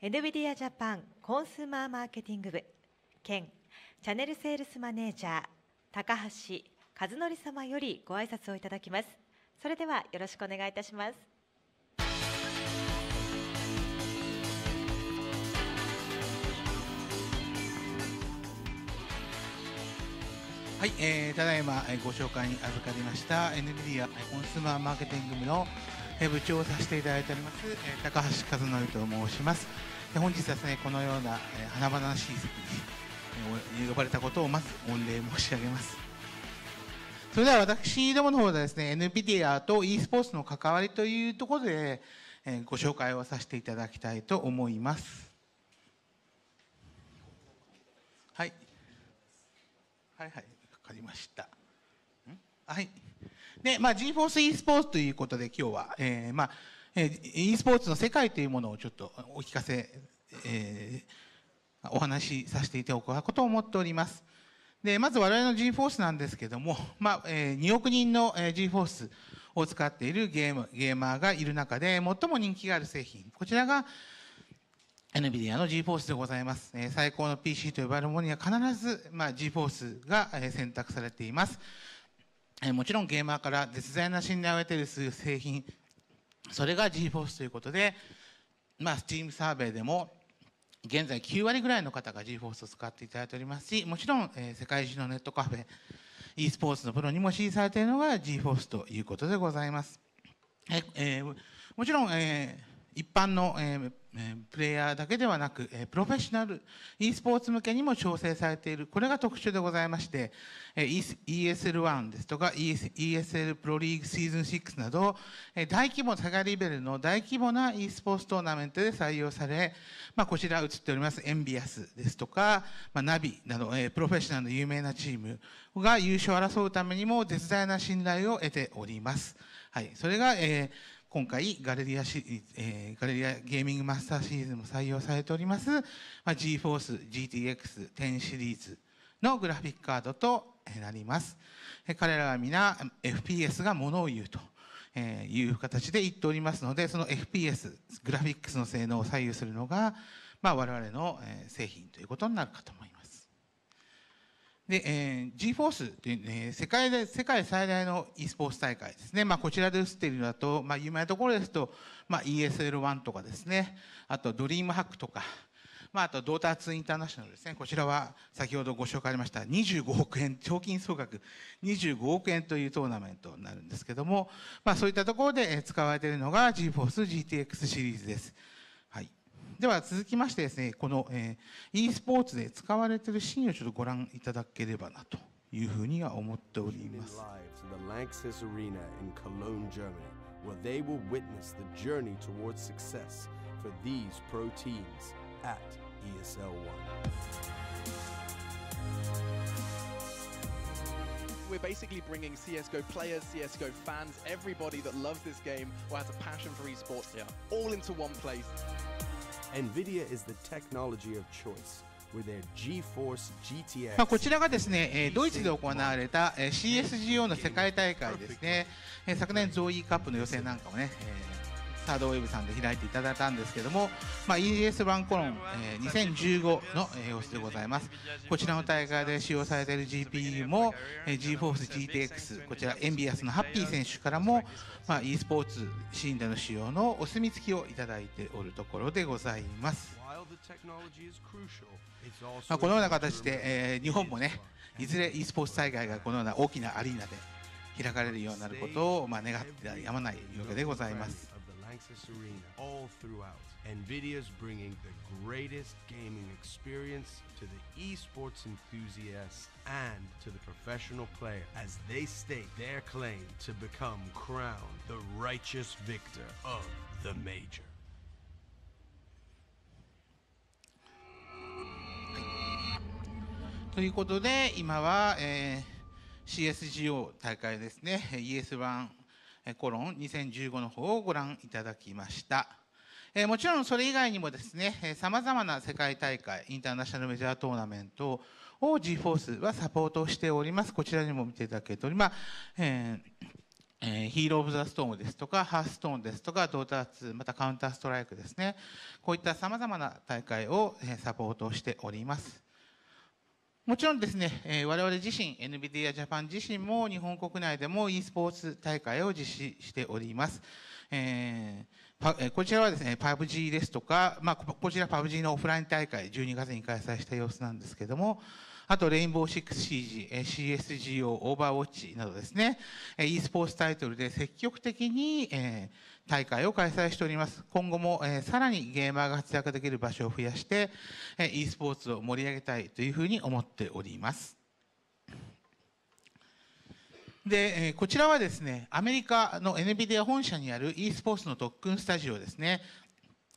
NVIDIA ジャパンコンスーマーマーケティング部兼チャンネルセールスマネージャー高橋和則様よりご挨拶をいただきますそれではよろしくお願いいたしますはい、えー、ただいまご紹介に預かりました NDD やコンスーマーマーケティング部の部長をさせていただいております高橋和則と申します本日はですねこのような華々しい席に呼ばれたことをまず御礼申し上げますそれでは私どもの方でですね NVIDIA と e スポーツの関わりというところでご紹介をさせていただきたいと思いますはいはいはいありました。はい。で、まあ、G4C e スポーツということで今日は、えー、まあ、えー、e スポーツの世界というものをちょっとお聞かせ、えー、お話しさせていただくこと思っております。で、まず我々の G-Force なんですけども、まあ、えー、2億人の G-Force を使っているゲーム、ゲーマーがいる中で最も人気がある製品。こちらが、NVIDIA の GForce でございます。え最高の PC と呼ばれるものには必ず、まあ、GForce が、え選択されています。えもちろんゲーマーから絶大な信頼を得ている製品、それが GForce ということで、まあ、Steam サーベイでも現在9割ぐらいの方が GForce を使っていただいておりますし、もちろん、え世界中のネットカフェ、e スポーツのプロにも支持されているのが GForce ということでございます。ええー、もちろん、えー一般の、えプレイヤーだけではなく、プロフェッショナル、e スポーツ向けにも調整されている、これが特徴でございまして、ESL1 ですとか ESL プロリーグシーズン6など、大規模、サガレベルの大規模な e スポーツトーナメントで採用され、まあ、こちら映っておりますエンビアスですとか、まあ、ナビなど、プロフェッショナルの有名なチームが優勝を争うためにも絶大な信頼を得ております。はい、それが、えー、今回ガレリアシえー、ガレリアゲーミングマスターシリーズも採用されております、まあ、GForce GTX10 シリーズのグラフィックカードとなります。彼らは皆 FPS がものを言うと。いう形で言っておりますので、その FPS、グラフィックスの性能を左右するのが、まあ、我々の製品ということになるかと思います。で、えー、GFORCE という、ね、世界で、世界最大の e スポーツ大会ですね。まあ、こちらで映っているのだと、まあ、有名なところですと、まあ、ESL1 とかですね、あと、ドリームハックとか、まあ、あと、ドーターツインターナショナルですね。こちらは、先ほどご紹介ありました、25億円、賞金総額25億円というトーナメントになるんですけども、まあ、そういったところで使われているのが GFORCE GTX シリーズです。では続きましてですね、この、えー、e スポーツで使われているシーンをちょっとご覧いただければなというふうには思っております。where they will witness the journey towards success for these pro teams at ESL o We're basically bringing CSGO players, CSGO fans, everybody that loves this game or has a passion for esports, yeah. all into one place. NVIDIA is the technology of choice. まあ、こちらがですね、えドイツで行われた、え CSGO の世界大会ですね、え昨年ゾーイーカップの予選なんかもね、えーサードウェブさんで開いていただいたんですけども、まあ、ES 版コロン、えー、2015の、え様子でございますこちらの大会で使用されている GPU も、えー、GForce GTX こちらエンビアスのハッピー選手からも、まあ、e スポーツシーンでの使用のお墨付きをいただいておるところでございますまあ、このような形で、えー、日本もねいずれ e スポーツ大会がこのような大きなアリーナで開かれるようになることを、まあ、願ってやまないわけでございます。Lanxess Arena all throughout. NVIDIA's bringing the greatest gaming experience to the esports enthusiasts and to the professional player as they state their claim to become crowned the righteous victor of the major. major. ということで、今は、えー、CSGO 大会ですね、ES One. コロン2015の方をご覧いただきました。えもちろんそれ以外にもですね、さまざまな世界大会、インターナショナルメジャートーナメントを GFORCE はサポートしております。こちらにも見ていただけるおりまえーえー、ヒーロー・オブ・ザ・ストームですとか、ハーストーンですとか、ドーターツ、またカウンターストライクですね。こういった様々な大会をサポートしております。もちろんですね、え我々自身、NVIDIA Japan 自身も日本国内でも e スポーツ大会を実施しております。えー、こちらはですね、PUBG ですとか、まあ、こちら PUBG のオフライン大会、12月に開催した様子なんですけども、あと、レインボー 6CG、CSGO、オーバーウォッチなどですね、e スポーツタイトルで積極的に、えー大会を開催しております。今後も、えー、さらにゲーマーが活躍できる場所を増やして、えー、e スポーツを盛り上げたいというふうに思っております。で、えー、こちらはですね、アメリカの NVIDIA 本社にある e スポーツの特訓スタジオですね。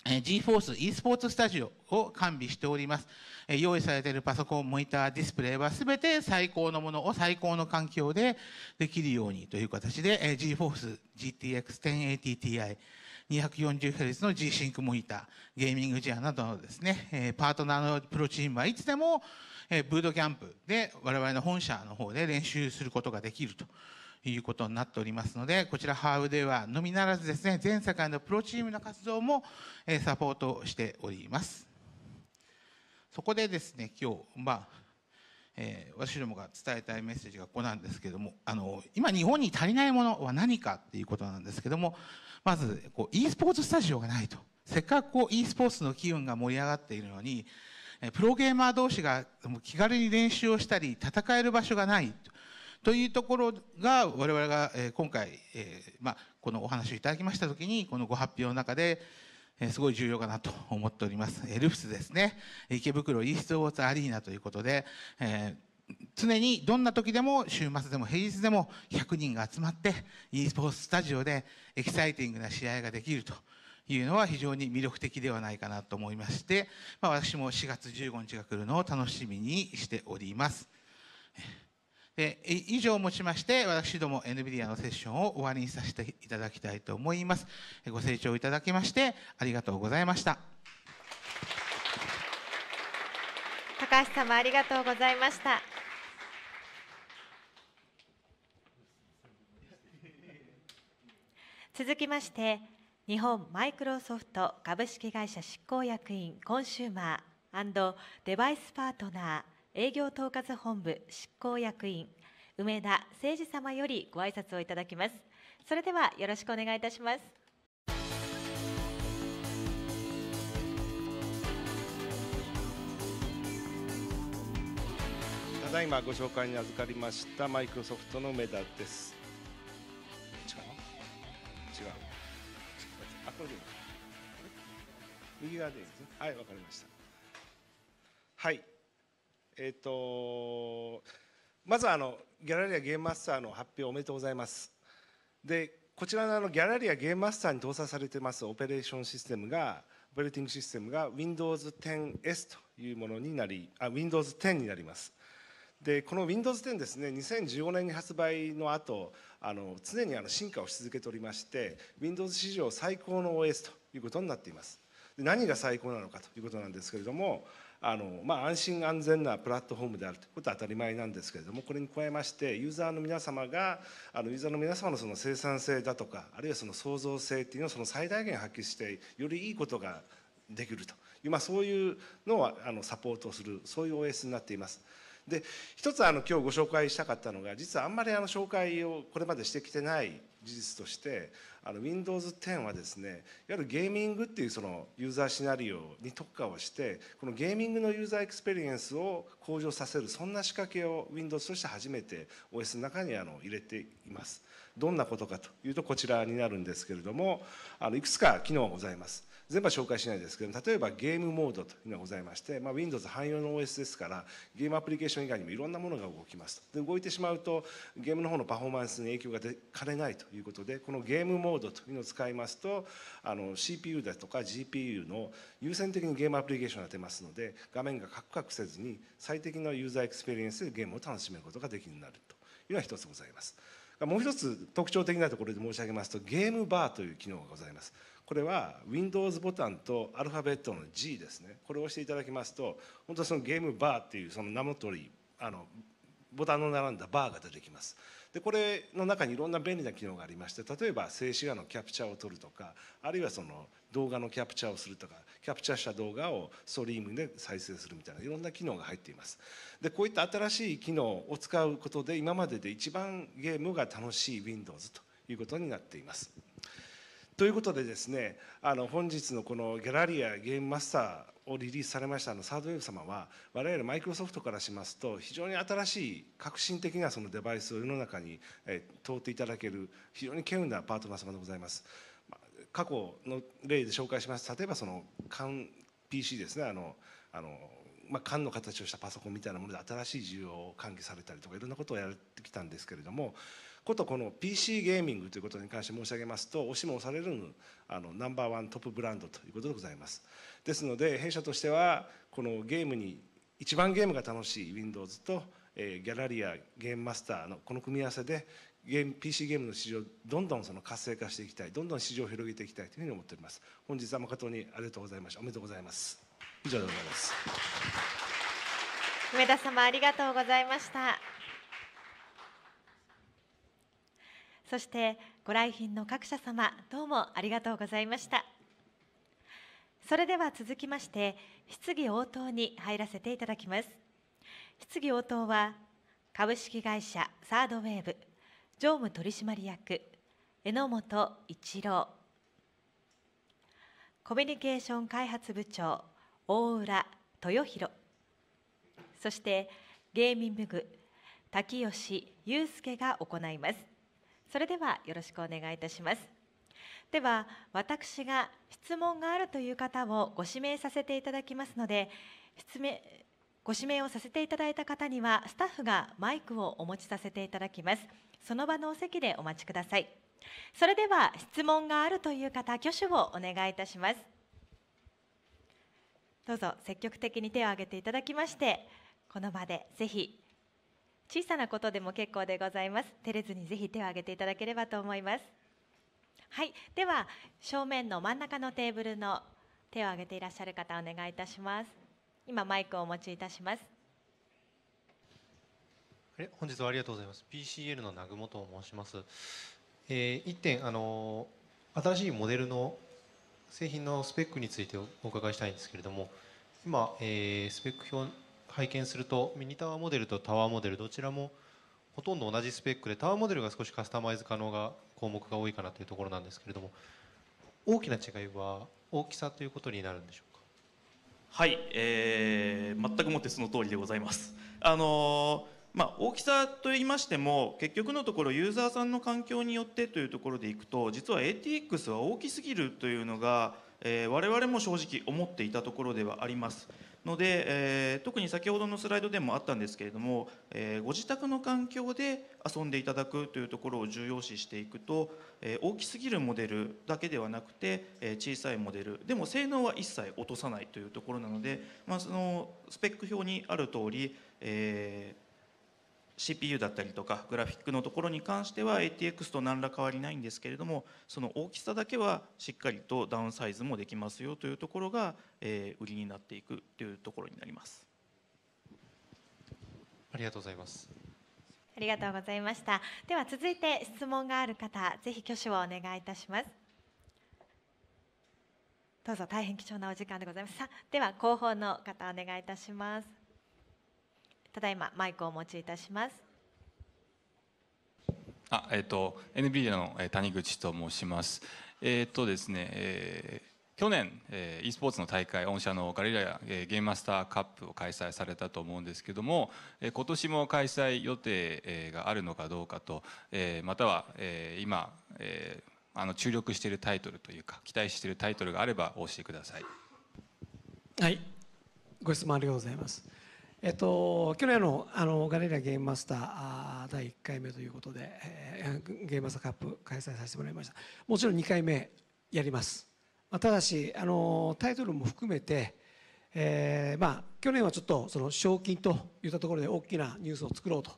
GForce e スポーツスタジオを完備しております。用意されているパソコン、モニター、ディスプレイは全て最高のものを最高の環境でできるようにという形で GForce GTX1080Ti 240Hz の G-Sync モニター、ゲーミングジアなどのですね、パートナーのプロチームはいつでもブートキャンプで我々の本社の方で練習することができるということになっておりますのでこちらハーブではのみならずですね全世界のプロチームの活動もサポートしておりますそこでですね今日まあえー、私どもが伝えたいメッセージがここなんですけどもあの今日本に足りないものは何かっていうことなんですけどもまずこう e スポーツスタジオがないとせっかくこう e スポーツの機運が盛り上がっているのにプロゲーマー同士が気軽に練習をしたり戦える場所がないとというところが我々が今回、まあ、このお話をいただきました時にこのご発表の中ですごい重要かなと思っております。エルフスですね池袋イーストウォーツアリーナということで、え常にどんな時でも週末でも平日でも100人が集まって e スポーツスタジオでエキサイティングな試合ができるというのは非常に魅力的ではないかなと思いまして、まあ、私も4月15日が来るのを楽しみにしております。で以上をもちまして私ども NVIDIA のセッションを終わりにさせていただきたいと思いますご清聴いただきましてありがとうございました高橋様ありがとうございました続きまして日本マイクロソフト株式会社執行役員コンシューマーデバイスパートナー営業統括本部執行役員梅田誠司様よりご挨拶をいただきますそれではよろしくお願いいたしますただいまご紹介に預かりましたマイクロソフトの梅田です違う違うあこれで右側でいいですねはいわかりましたはいえっ、ー、とまずあのギャラリアゲームマスターの発表おめでとうございますでこちらのあのギャラリアゲームマスターに搭載されてますオペレーションシステムがオペレーティングシステムが Windows10S というものになりあ Windows10 になりますでこの Windows10 ですね2015年に発売の後あの常にあの進化をし続けておりまして Windows 史上最高の OS ということになっています何が最高なのかということなんですけれどもあのまあ、安心安全なプラットフォームであるということは当たり前なんですけれどもこれに加えましてユーザーの皆様があのユーザーの皆様のその生産性だとかあるいはその創造性っていうのをその最大限発揮してよりいいことができるという、まあ、そういうのをあのサポートするそういう OS になっています。で一つあの今日ご紹介したかったのが実はあんまりあの紹介をこれまでしてきてない事実としてあの Windows10 はですねいわゆるゲーミングっていうそのユーザーシナリオに特化をしてこのゲーミングのユーザーエクスペリエンスを向上させるそんな仕掛けを Windows として初めて OS の中にあの入れています。どんなことかというとこちらになるんですけれどもあのいくつか機能がございます。全部は紹介しないですけど例えばゲームモードというのがございまして、まあ、Windows 汎用の OS ですからゲームアプリケーション以外にもいろんなものが動きますで動いてしまうとゲームの方のパフォーマンスに影響が出かねないということでこのゲームモードというのを使いますとあの CPU だとか GPU の優先的にゲームアプリケーションを当てますので画面がカクカクせずに最適なユーザーエクスペリエンスでゲームを楽しめることができるようになるというのは一つございます。もう一つ特徴的なところで申し上げますとゲームバーという機能がございますこれは Windows ボタンとアルファベットの G ですねこれを押していただきますと本当はそのゲームバーっていうその名の通りあのボタンの並んだバーが出てきますでこれの中にいろんな便利な機能がありまして例えば静止画のキャプチャーを撮るとかあるいはその動画のキャプチャーをするとかキャプチャーした動画をストリームで再生するみたいないろんな機能が入っていますでこういった新しい機能を使うことで今までで一番ゲームが楽しい Windows ということになっています。ということでですねあの本日のこのギャラリアゲームマスターをリリースされましたあのサードウェブ様は我々マイクロソフトからしますと非常に新しい革新的なそのデバイスを世の中に通っていただける非常に稀有なパートナー様でございます。過去の例で紹介します例えばその缶 PC ですねあのあのまあ、缶の形をしたパソコンみたいなもので新しい需要を喚起されたりとかいろんなことをやってきたんですけれどもことこの PC ゲーミングということに関して申し上げますと押しも押されるあのナンバーワントップブランドということでございますですので弊社としてはこのゲームに一番ゲームが楽しい Windows と、えー、ギャラリアゲームマスターのこの組み合わせでゲーム PC ゲームの市場どんどんその活性化していきたいどんどん市場を広げていきたいというふうに思っております本日は誠にありがとうございましたおめでとうございます以上でございます梅田様ありがとうございましたそしてご来賓の各社様どうもありがとうございましたそれでは続きまして質疑応答に入らせていただきます質疑応答は株式会社サードウェーブ常務取締役榎本一郎コミュニケーション開発部長大浦豊弘そしてゲーミング部滝吉祐介が行いますそれではよろしくお願いいたしますでは私が質問があるという方をご指名させていただきますのでご指名をさせていただいた方にはスタッフがマイクをお持ちさせていただきますその場のお席でお待ちくださいそれでは質問があるという方挙手をお願いいたしますどうぞ積極的に手を挙げていただきましてこの場でぜひ小さなことでも結構でございます照れずにぜひ手を挙げていただければと思いますはいでは正面の真ん中のテーブルの手を挙げていらっしゃる方お願いいたします今マイクをお持ちいたします本日はありがとうございます PCL の南雲と申します、えー、一点あの新しいモデルの製品のスペックについてお伺いしたいんですけれども今、えー、スペック表拝見するとミニタワーモデルとタワーモデルどちらもほとんど同じスペックでタワーモデルが少しカスタマイズ可能が項目が多いかなというところなんですけれども大きな違いは大きさということになるんでしょうかはい、えー、全くもってその通りでございます。あのーまあ、大きさと言いましても結局のところユーザーさんの環境によってというところでいくと実は ATX は大きすぎるというのが、えー、我々も正直思っていたところではありますので、えー、特に先ほどのスライドでもあったんですけれども、えー、ご自宅の環境で遊んでいただくというところを重要視していくと、えー、大きすぎるモデルだけではなくて、え小さいモデルでも性能は一切落とさないというところなので、まあ、そのスペック表にある通り、えー CPU だったりとかグラフィックのところに関しては ATX と何ら変わりないんですけれどもその大きさだけはしっかりとダウンサイズもできますよというところが、えー、売りになっていくというところになりますありがとうございますありがとうございましたでは続いて質問がある方ぜひ挙手をお願いいたしますどうぞ大変貴重なお時間でございますさでは広報の方お願いいたしますただいまマイクをお持ちいたします。あ、えっ、ー、と NB の、え谷口と申します。えっ、ー、とですね、えー、去年、えー、e スポーツの大会御社のガリラヤ、えー、ゲームマスターカップを開催されたと思うんですけども、えー、今年も開催予定、えがあるのかどうかと、えー、または、えー、今、えー、あの注力しているタイトルというか期待しているタイトルがあればお教えください。はい、ご質問ありがとうございます。えっと、去年のあのガレリアゲームマスター第1回目ということで、えー、ゲームマスターカップ開催させてもらいましたもちろん2回目やります、まあ、ただしあのタイトルも含めて、えー、まあ、去年はちょっとその賞金といったところで大きなニュースを作ろうと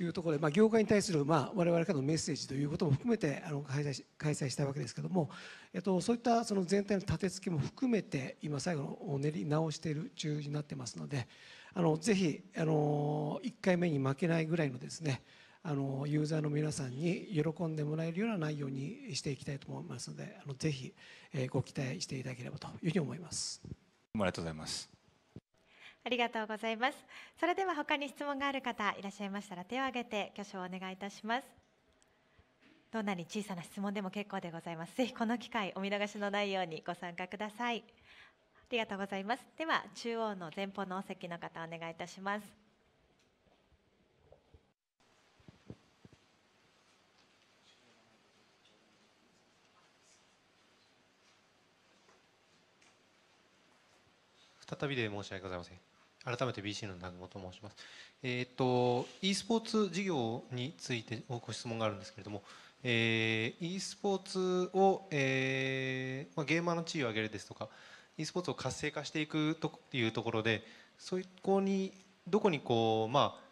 いうところで、まあ、業界に対する、まあ、我々からのメッセージということも含めてあの開催し開催したわけですけども、えっと、そういったその全体の立て付けも含めて今最後の練り直している中になってますので。あのぜひあの1回目に負けないぐらいのですねあのユーザーの皆さんに喜んでもらえるような内容にしていきたいと思いますのであのぜひ、えー、ご期待していただければというふうに思いますありがとうございますありがとうございますそれでは他に質問がある方いらっしゃいましたら手を挙げて挙手をお願いいたしますどんなに小さな質問でも結構でございますぜひこの機会お見逃しのないようにご参加くださいありがとうございます。では中央の前方のお席の方お願いいたします。再びで申し訳ございません。改めて BC の南雲と申します。えー、っと、e スポーツ事業についてご質問があるんですけれども、えー、e スポーツを、えーまあ、ゲーマーの地位を上げるですとか、e スポーツを活性化していくというところでそこにどこにこうまあ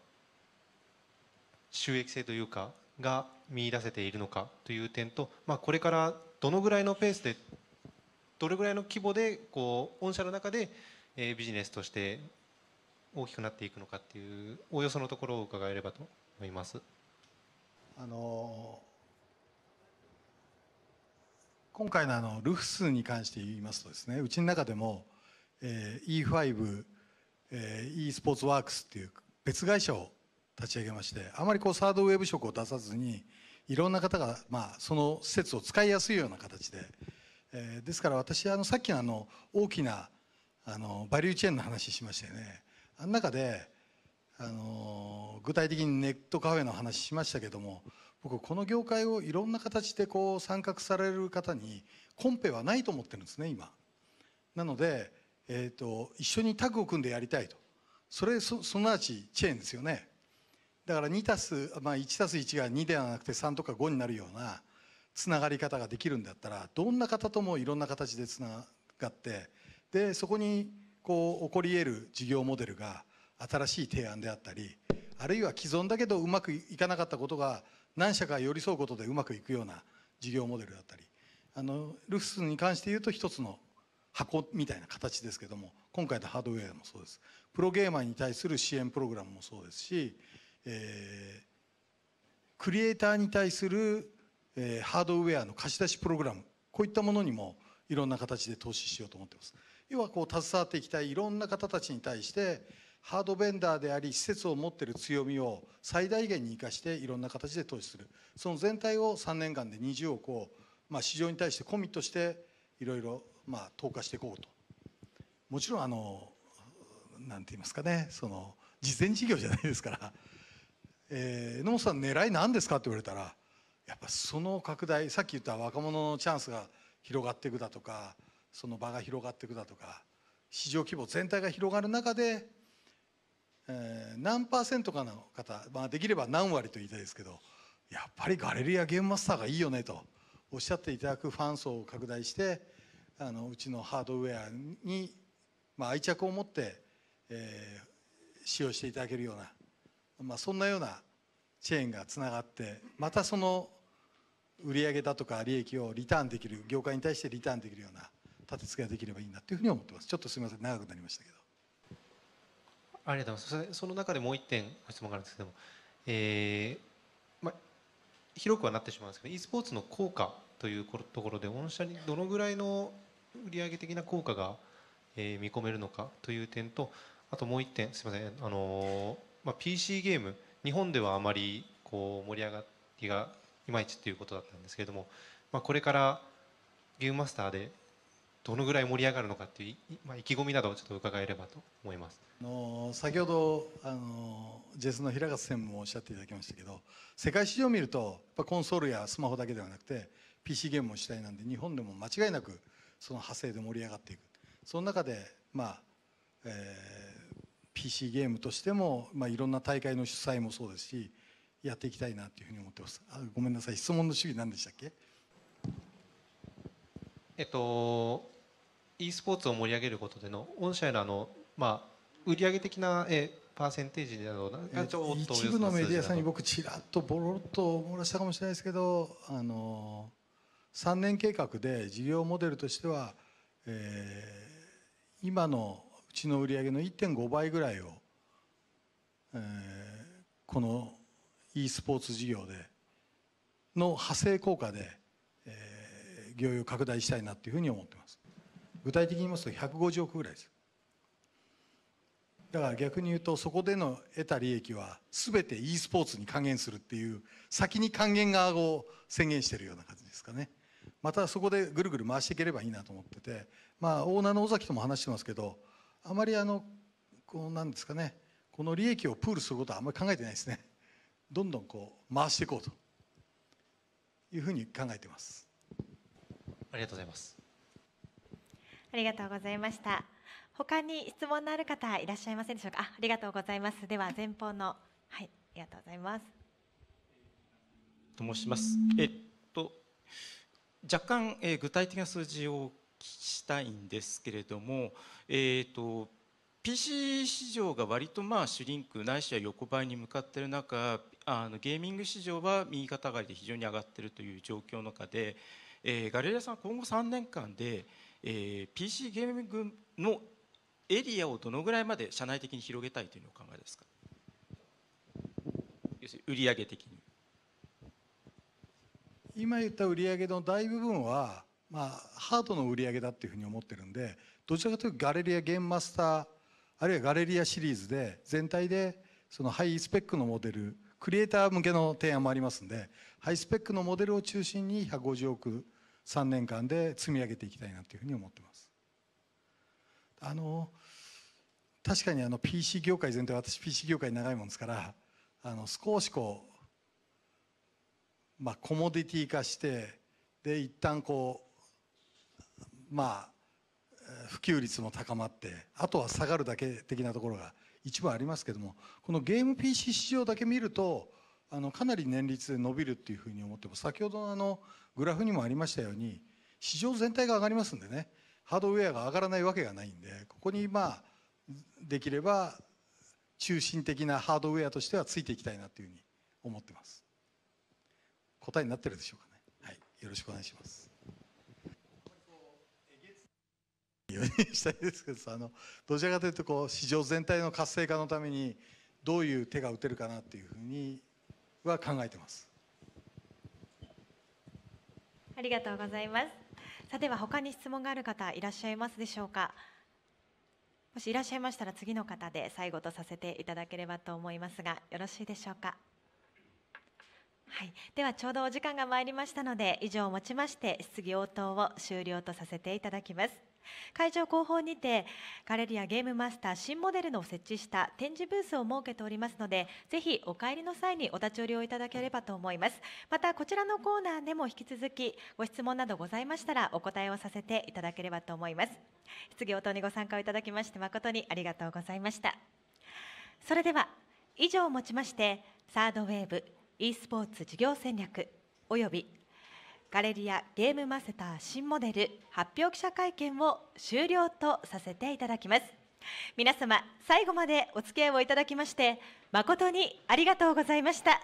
収益性というかが見出せているのかという点と、まあ、これからどのぐらいのペースでどれぐらいの規模でこう御社の中でビジネスとして大きくなっていくのかっていうおおよそのところを伺えればと思います。あの今回のあのルフスに関して言いますとですねうちの中でも、えー、E5、えー、e スポーツワークスっていう別会社を立ち上げましてあまりこうサードウェブ職を出さずにいろんな方が、まあ、その施設を使いやすいような形で、えー、ですから私あのさっきのあの大きなあのバリューチェーンの話しましたよねあの中で、あの具体的にネットカフェの話しましたけども僕この業界をいろんな形でこう参画される方にコンペはないと思ってるんですね今なので、えーと、一緒にタッグを組んでやりたいとそれそすなわちチェーンですよねだから2たす、まあ、1たす1が2ではなくて3とか5になるようなつながり方ができるんだったらどんな方ともいろんな形でつながってでそこにこう起こり得る事業モデルが新しい提案であったりあるいは既存だけどうまくいかなかったことが何社か寄り添うことでうまくいくような事業モデルだったりあのルフスに関して言うと一つの箱みたいな形ですけども今回のハードウェアもそうですプロゲーマーに対する支援プログラムもそうですし、えー、クリエイターに対する、えー、ハードウェアの貸し出しプログラムこういったものにもいろんな形で投資しようと思ってます要はこう携わっていきたいいろんな方たちに対してハードベンダーであり施設を持っている強みを最大限に生かしていろんな形で投資するその全体を3年間で20億を、まあ、市場に対してコミットしていろいろ、まあ、投下していこうともちろんあのなんて言いますかねその事前事業じゃないですから、えー、野本さん狙い何ですかって言われたらやっぱその拡大さっき言った若者のチャンスが広がっていくだとかその場が広がっていくだとか市場規模全体が広がる中でえ何パーセントかの方、まあ、できれば何割と言いたいですけどやっぱりガレリアゲームマスターがいいよねとおっしゃっていただくファン層を拡大してあのうちのハードウェアに、まあ、愛着を持って、えー、使用していただけるような、まあ、そんなようなチェーンがつながってまたその売上だとか利益をリターンできる業界に対してリターンできるような立て付けができればいいなというふうに思ってますちょっとすみません長くなりましたけど。ありがとうございますその中でもう1点ご質問があるんですけども、えーま、広くはなってしまうんですけど e スポーツの効果というところで御社にどのぐらいの売上的な効果が、えー、見込めるのかという点とあともう1点すみません、あのー、ま PC ゲーム日本ではあまりこう盛り上がりがいまいちということだったんですけれども、まこれからゲームマスターでどのぐらい盛り上がるのかっていう、まあ、意気込みなどをちょっと伺えればと思いますあの先ほどあの JS の平勝専務もおっしゃっていただきましたけど世界市場を見るとやっぱコンソールやスマホだけではなくて PC ゲームも主体なんで日本でも間違いなくその派生で盛り上がっていくその中で、まあえー、PC ゲームとしても、まあ、いろんな大会の主催もそうですしやっていきたいなというふうに思ってますあごめんなさい質問の主義何でしたっけえっと e スポーツを盛り上げることでの御社へのあの、まあ、売上的な、えー、パーセンテージなどがちょっと一部のメディアさんに僕ちらっとぼろっと漏らしたかもしれないですけどあの3年計画で事業モデルとしては、えー、今のうちの売上げの1.5倍ぐらいを、えー、この e スポーツ事業での派生効果で、えー、業用拡大したいなというふうに思ってます。具体的に言いますと150億ぐらいですだから逆に言うとそこでの得た利益は全て e スポーツに還元するっていう先に還元側を宣言しているような感じですかねまたそこでぐるぐる回していければいいなと思っててまあオーナーの尾崎とも話してますけどあまりあのこうなんですかねこの利益をプールすることはあんまり考えてないですねどんどんこう回していこうというふうに考えてますありがとうございますありがとうございました。他に質問のある方いらっしゃいませんでしょうか。あ、ありがとうございます。では前方のはい、ありがとうございます。と申します。えっと若干、えー、具体的な数字を聞きしたいんですけれども、えっ、ー、と PC 市場が割とまあシュリンクないしは横ばいに向かっている中あのゲーミング市場は右肩上がりで非常に上がっているという状況の中で、えー、ガレリアさん今後3年間で、えー、PC ゲーミングのエリアをどのぐらいまで社内的に広げたいというのをお考えですか要するに売上的に今言った売上の大部分は、まあ、ハードの売上だっていうふうに思ってるんでどちらかというとガレリアゲームマスターあるいはガレリアシリーズで全体でそのハイスペックのモデルクリエイター向けの提案もありますんでハイスペックのモデルを中心に150億3年間で積み上げていきたいなというふうに思ってます。あの確かにあの PC 業界全体私 PC 業界長いもんですからあの少しこう、まあ、コモディティ化してで一旦こうまあ普及率も高まってあとは下がるだけ的なところが一部ありますけどもこのゲーム PC 市場だけ見るとあのかなり年率で伸びるっていうふうに思っても先ほどのあのグラフにもありましたように市場全体が上がりますんでねハードウェアが上がらないわけがないんでここにまあできれば中心的なハードウェアとしてはついていきたいなというふうに思ってます答えになってるでしょうかねはいよろしくお願いしますようにしたいですけどあのどちらかというとこう市場全体の活性化のためにどういう手が打てるかなっていうふうには考えてますありがとうございますさては他に質問がある方いらっしゃいますでしょうかもしいらっしゃいましたら次の方で最後とさせていただければと思いますがよろしいでしょうかはい、ではちょうどお時間が参りましたので以上をもちまして質疑応答を終了とさせていただきます会場後方にてガレリアゲームマスター新モデルの設置した展示ブースを設けておりますのでぜひお帰りの際にお立ち寄りをいただければと思いますまたこちらのコーナーでも引き続きご質問などございましたらお答えをさせていただければと思います質疑応答にご参加をいただきまして誠にありがとうございましたそれでは以上をもちましてサードウェーブ e スポーツ事業戦略およびガレリアゲームマスター新モデル発表記者会見を終了とさせていただきます皆様最後までお付き合いをいただきまして誠にありがとうございました